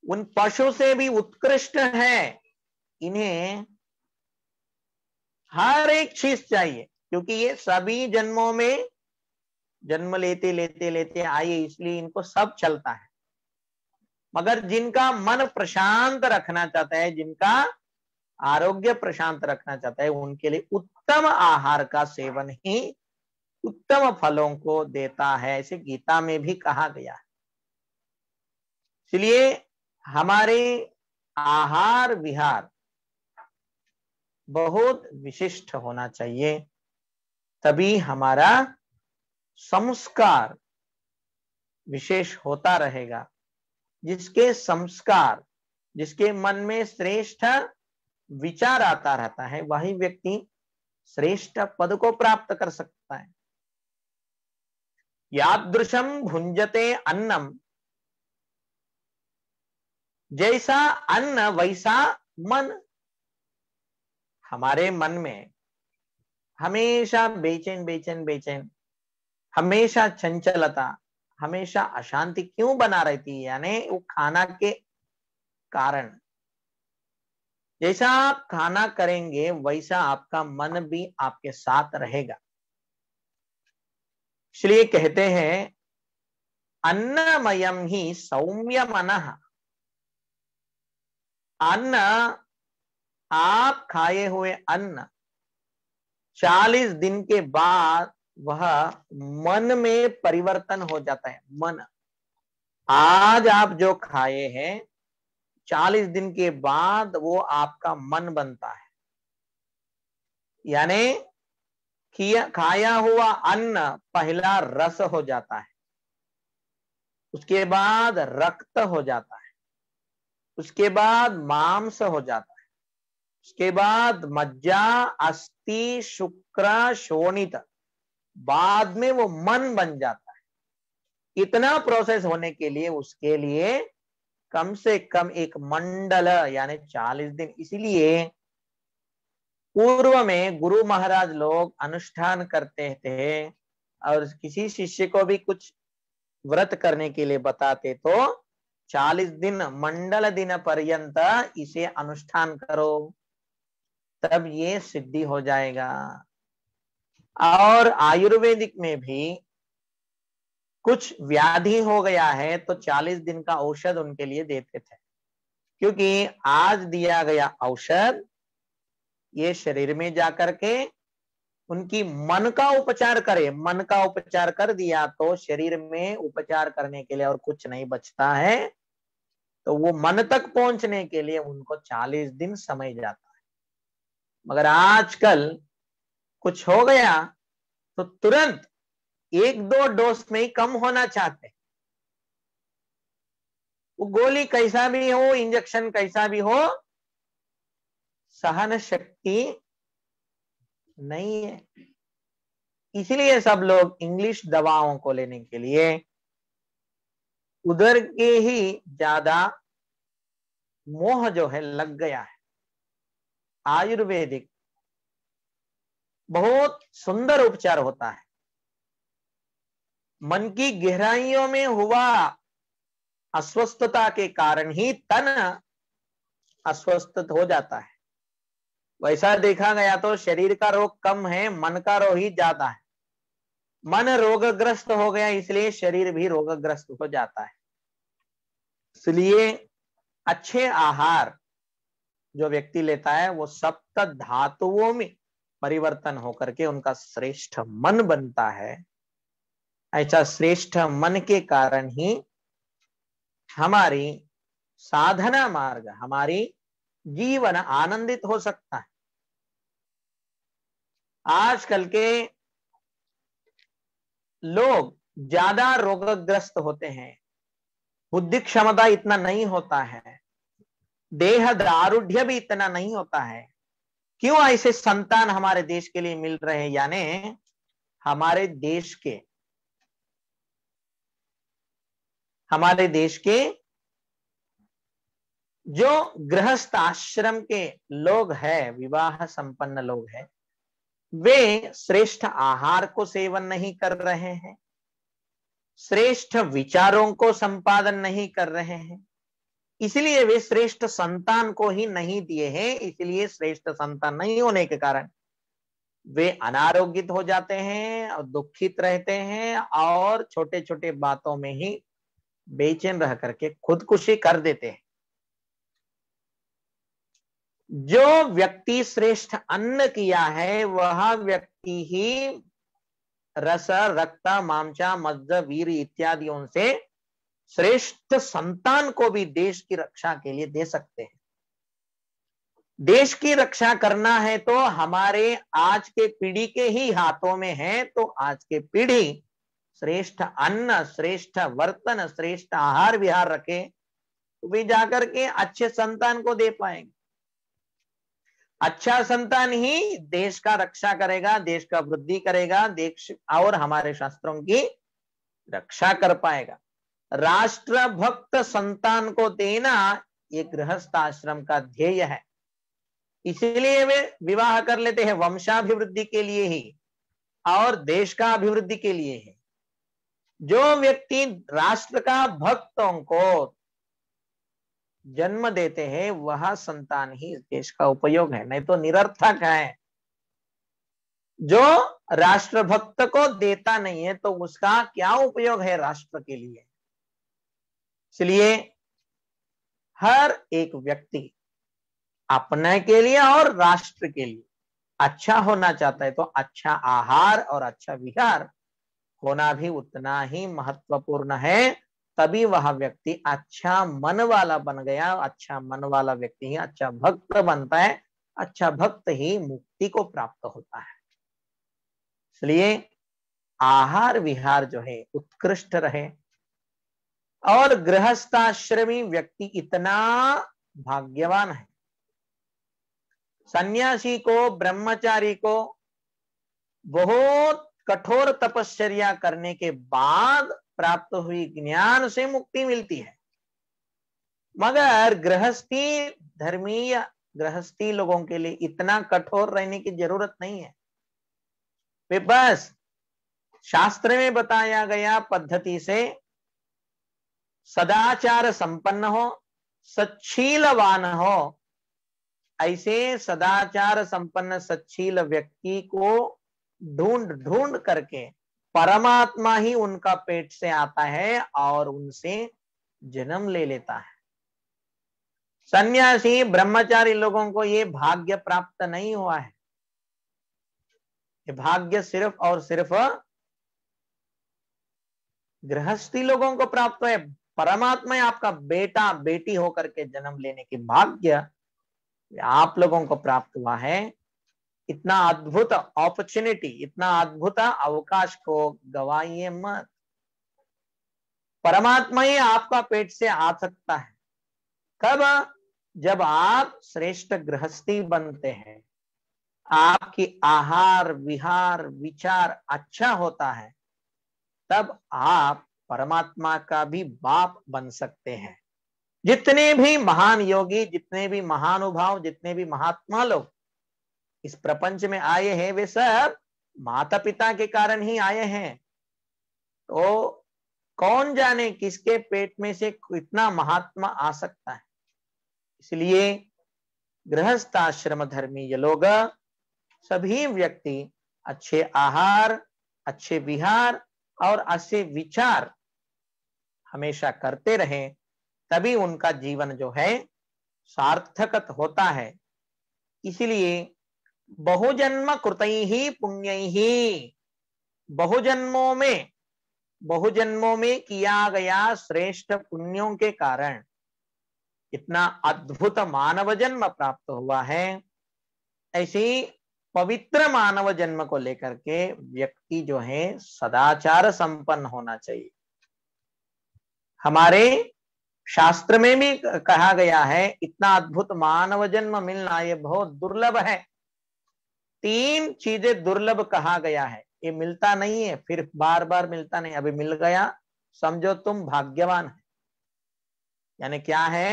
Speaker 1: उन पशु से भी उत्कृष्ट है इन्हें हर एक चीज चाहिए क्योंकि ये सभी जन्मों में जन्म लेते लेते लेते आए इसलिए इनको सब चलता है मगर जिनका मन प्रशांत रखना चाहता है जिनका आरोग्य प्रशांत रखना चाहता है उनके लिए उत्तम आहार का सेवन ही उत्तम फलों को देता है ऐसे गीता में भी कहा गया है इसलिए हमारे आहार विहार बहुत विशिष्ट होना चाहिए तभी हमारा संस्कार विशेष होता रहेगा जिसके संस्कार जिसके मन में श्रेष्ठ विचार आता रहता है वही व्यक्ति श्रेष्ठ पद को प्राप्त कर सकता है यादृशम भुंजते अन्नम जैसा अन्न वैसा मन हमारे मन में हमेशा बेचैन बेचैन बेचैन हमेशा चंचलता हमेशा अशांति क्यों बना रहती है यानी वो खाना के कारण जैसा आप खाना करेंगे वैसा आपका मन भी आपके साथ रहेगा इसलिए कहते हैं अन्नमयम ही सौम्य मन अन्न आप खाए हुए अन्न चालीस दिन के बाद वह मन में परिवर्तन हो जाता है मन आज आप जो खाए हैं चालीस दिन के बाद वो आपका मन बनता है यानी किया खाया हुआ अन्न पहला रस हो जाता है उसके बाद रक्त हो जाता है उसके बाद मांस हो जाता है उसके बाद मज्जा अस्थि शुक्र शोणित बाद में वो मन बन जाता है इतना प्रोसेस होने के लिए उसके लिए कम से कम एक मंडल यानी चालीस दिन इसलिए पूर्व में गुरु महाराज लोग अनुष्ठान करते थे और किसी शिष्य को भी कुछ व्रत करने के लिए बताते तो चालीस दिन मंडल दिन पर्यंत इसे अनुष्ठान करो तब ये सिद्धि हो जाएगा और आयुर्वेदिक में भी कुछ व्याधि हो गया है तो 40 दिन का औषध उनके लिए देते थे क्योंकि आज दिया गया औषध ये शरीर में जाकर के उनकी मन का उपचार करे मन का उपचार कर दिया तो शरीर में उपचार करने के लिए और कुछ नहीं बचता है तो वो मन तक पहुंचने के लिए उनको 40 दिन समय जाता है मगर आजकल कुछ हो गया तो तुरंत एक दो डोज में ही कम होना चाहते हैं वो गोली कैसा भी हो इंजेक्शन कैसा भी हो सहन शक्ति नहीं है इसलिए सब लोग इंग्लिश दवाओं को लेने के लिए उधर के ही ज्यादा मोह जो है लग गया है आयुर्वेदिक बहुत सुंदर उपचार होता है मन की गहराइयों में हुआ अस्वस्थता के कारण ही तन अस्वस्थ हो जाता है वैसा देखा गया तो शरीर का रोग कम है मन का रोग ही ज्यादा है मन रोगग्रस्त हो गया इसलिए शरीर भी रोगग्रस्त हो जाता है इसलिए अच्छे आहार जो व्यक्ति लेता है वो सप्त धातुओं में परिवर्तन होकर के उनका श्रेष्ठ मन बनता है ऐसा श्रेष्ठ मन के कारण ही हमारी साधना मार्ग हमारी जीवन आनंदित हो सकता है आजकल के लोग ज्यादा रोगग्रस्त होते हैं बुद्धि क्षमता इतना नहीं होता है देह दारुढ़ भी इतना नहीं होता है क्यों ऐसे संतान हमारे देश के लिए मिल रहे हैं यानी हमारे देश के हमारे देश के जो गृहस्थ आश्रम के लोग हैं विवाह संपन्न लोग हैं वे श्रेष्ठ आहार को सेवन नहीं कर रहे हैं श्रेष्ठ विचारों को संपादन नहीं कर रहे हैं इसलिए वे श्रेष्ठ संतान को ही नहीं दिए हैं इसलिए श्रेष्ठ संतान नहीं होने के कारण वे अनारोग्यित हो जाते हैं और दुखित रहते हैं और छोटे छोटे बातों में ही बेचैन रह करके खुदकुशी कर देते हैं जो व्यक्ति श्रेष्ठ अन्न किया है वह व्यक्ति ही रस रक्त मामचा मज्ज वीर इत्यादि से श्रेष्ठ संतान को भी देश की रक्षा के लिए दे सकते हैं देश की रक्षा करना है तो हमारे आज के पीढ़ी के ही हाथों में है तो आज के पीढ़ी श्रेष्ठ अन्न श्रेष्ठ वर्तन श्रेष्ठ आहार विहार रखे तो भी जाकर के अच्छे संतान को दे पाएंगे अच्छा संतान ही देश का रक्षा करेगा देश का वृद्धि करेगा देश और हमारे शास्त्रों की रक्षा कर पाएगा राष्ट्र भक्त संतान को देना ये गृहस्थ आश्रम का ध्येय है इसलिए वे विवाह कर लेते हैं वंशाभिवृद्धि के लिए ही और देश का अभिवृद्धि के लिए ही जो व्यक्ति राष्ट्र का भक्तों को जन्म देते हैं वह संतान ही देश का उपयोग है नहीं तो निरर्थक है जो राष्ट्रभक्त को देता नहीं है तो उसका क्या उपयोग है राष्ट्र के लिए इसलिए हर एक व्यक्ति अपने के लिए और राष्ट्र के लिए अच्छा होना चाहता है तो अच्छा आहार और अच्छा विहार होना भी उतना ही महत्वपूर्ण है तभी वह व्यक्ति अच्छा मन वाला बन गया अच्छा मन वाला व्यक्ति ही अच्छा भक्त बनता है अच्छा भक्त ही मुक्ति को प्राप्त होता है इसलिए आहार विहार जो है उत्कृष्ट रहे और गृहस्थाश्रमी व्यक्ति इतना भाग्यवान है सन्यासी को ब्रह्मचारी को बहुत कठोर तपश्चर्या करने के बाद प्राप्त हुई ज्ञान से मुक्ति मिलती है मगर गृहस्थी धर्मीय गृहस्थी लोगों के लिए इतना कठोर रहने की जरूरत नहीं है वे बस शास्त्र में बताया गया पद्धति से सदाचार संपन्न हो सच्छीलवान हो ऐसे सदाचार संपन्न सच्छील व्यक्ति को ढूंढ ढूंढ करके परमात्मा ही उनका पेट से आता है और उनसे जन्म ले लेता है सन्यासी ब्रह्मचारी लोगों को ये भाग्य प्राप्त नहीं हुआ है ये भाग्य सिर्फ और सिर्फ गृहस्थी लोगों को प्राप्त है परमात्मा आपका बेटा बेटी होकर के जन्म लेने के भाग्य आप लोगों को प्राप्त हुआ है इतना अद्भुत अपॉर्चुनिटी इतना अद्भुत अवकाश को गवाइए मत परमात्मा ही आपका पेट से आ सकता है कब जब आप श्रेष्ठ गृहस्थी बनते हैं आपकी आहार विहार विचार अच्छा होता है तब आप परमात्मा का भी बाप बन सकते हैं जितने भी महान योगी जितने भी महानुभाव जितने भी महात्मा लोग इस प्रपंच में आए हैं वे सब माता पिता के कारण ही आए हैं तो कौन जाने किसके पेट में से कितना महात्मा आ सकता है इसलिए गृहस्थाश्रम धर्मी ये लोग सभी व्यक्ति अच्छे आहार अच्छे विहार और अच्छे विचार हमेशा करते रहें तभी उनका जीवन जो है सार्थक होता है इसलिए बहुजन्म कृत ही पुण्य ही बहुजन्मों में बहुजन्मों में किया गया श्रेष्ठ पुण्यों के कारण इतना अद्भुत मानव जन्म प्राप्त हुआ है ऐसी पवित्र मानव जन्म को लेकर के व्यक्ति जो है सदाचार संपन्न होना चाहिए हमारे शास्त्र में भी कहा गया है इतना अद्भुत मानव जन्म मिलना ये बहुत दुर्लभ है तीन चीजें दुर्लभ कहा गया है ये मिलता नहीं है फिर बार बार मिलता नहीं अभी मिल गया समझो तुम भाग्यवान है यानी क्या है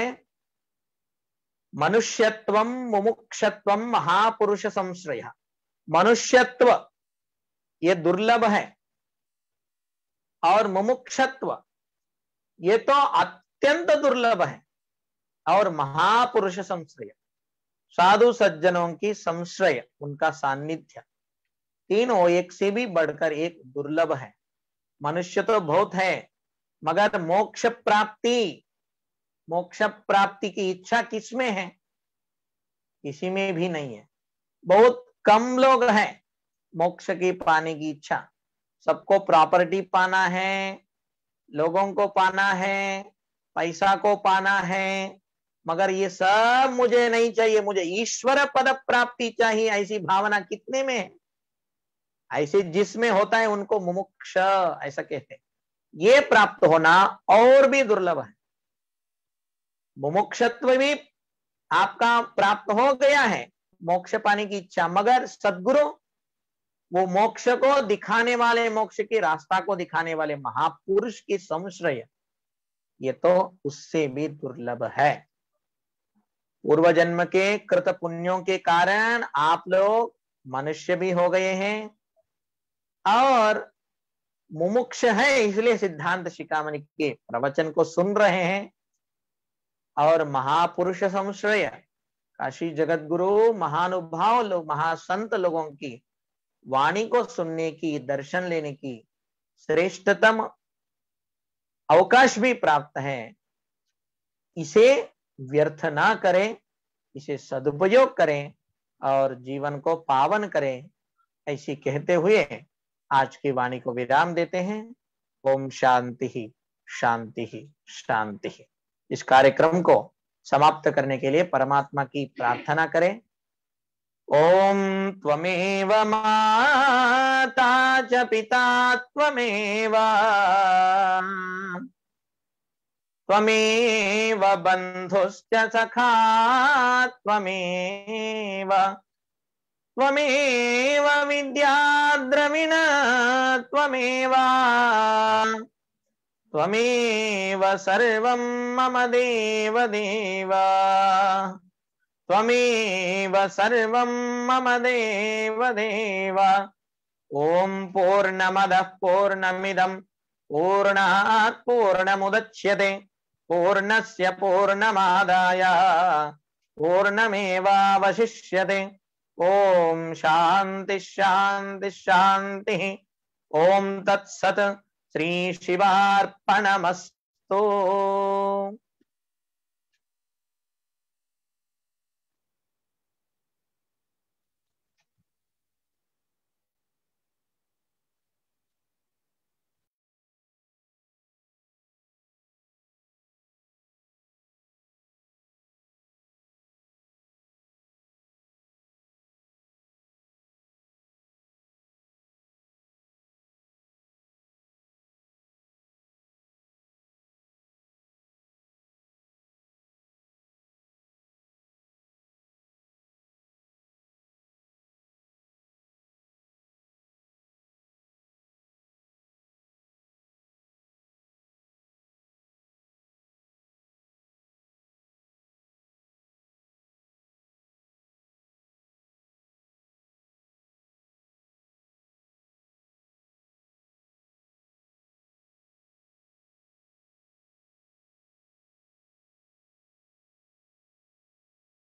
Speaker 1: मनुष्यत्व मुमुक्षत्व महापुरुष संश्रय मनुष्यत्व ये दुर्लभ है और मुमुक्षत्व ये तो अत्यंत दुर्लभ है और महापुरुष संश्रय साधु सज्जनों की संश्रय उनका सानिध्य तीनों एक से भी बढ़कर एक दुर्लभ है मनुष्य तो बहुत है मगर मोक्ष प्राप्ति मोक्ष प्राप्ति की इच्छा किसमें है किसी में भी नहीं है बहुत कम लोग हैं मोक्ष की पाने की इच्छा सबको प्रॉपर्टी पाना है लोगों को पाना है पैसा को पाना है मगर ये सब मुझे नहीं चाहिए मुझे ईश्वर पद प्राप्ति चाहिए ऐसी भावना कितने में है ऐसे जिसमें होता है उनको मुमुक्ष ऐसा कहते हैं ये प्राप्त होना और भी दुर्लभ है मुमुक्षत्व भी आपका प्राप्त हो गया है मोक्ष पाने की इच्छा मगर सदगुरु वो मोक्ष को दिखाने वाले मोक्ष के रास्ता को दिखाने वाले महापुरुष की संश्रय ये तो उससे भी दुर्लभ है पूर्व जन्म के कृत पुण्यों के कारण आप लोग मनुष्य भी हो गए हैं और मुमुक्ष है इसलिए सिद्धांत शिकामणि के प्रवचन को सुन रहे हैं और महापुरुष संश्रय काशी जगत गुरु महानुभाव लोग महासंत लोगों की वाणी को सुनने की दर्शन लेने की श्रेष्ठतम अवकाश भी प्राप्त है इसे व्यर्थ ना करें इसे सदुपयोग करें और जीवन को पावन करें ऐसी कहते हुए आज की वाणी को विराम देते हैं ओम शांति ही शांति ही शांति ही इस कार्यक्रम को समाप्त करने के लिए परमात्मा की प्रार्थना करें ॐ त्वमेव माता च पिता त्वमेव त्वमेव बन्धुश्च सखा त्वमेव त्वमेव विद्याद्रविण त्वमेव त्वमेव सर्वं मम देव त्वमेव सर्वं मम देव देव ॐ पूर्णमदः पूर्णमिदं पूर्णात् पूर्णमुदच्यते पूर्णस्य पूर्णमादाय पूर्णमेवावशिष्यते ॐ शान्तिः शान्तिः शान्तिः ॐ तत्सत्
Speaker 2: श्रीशिवार्पणमस्तु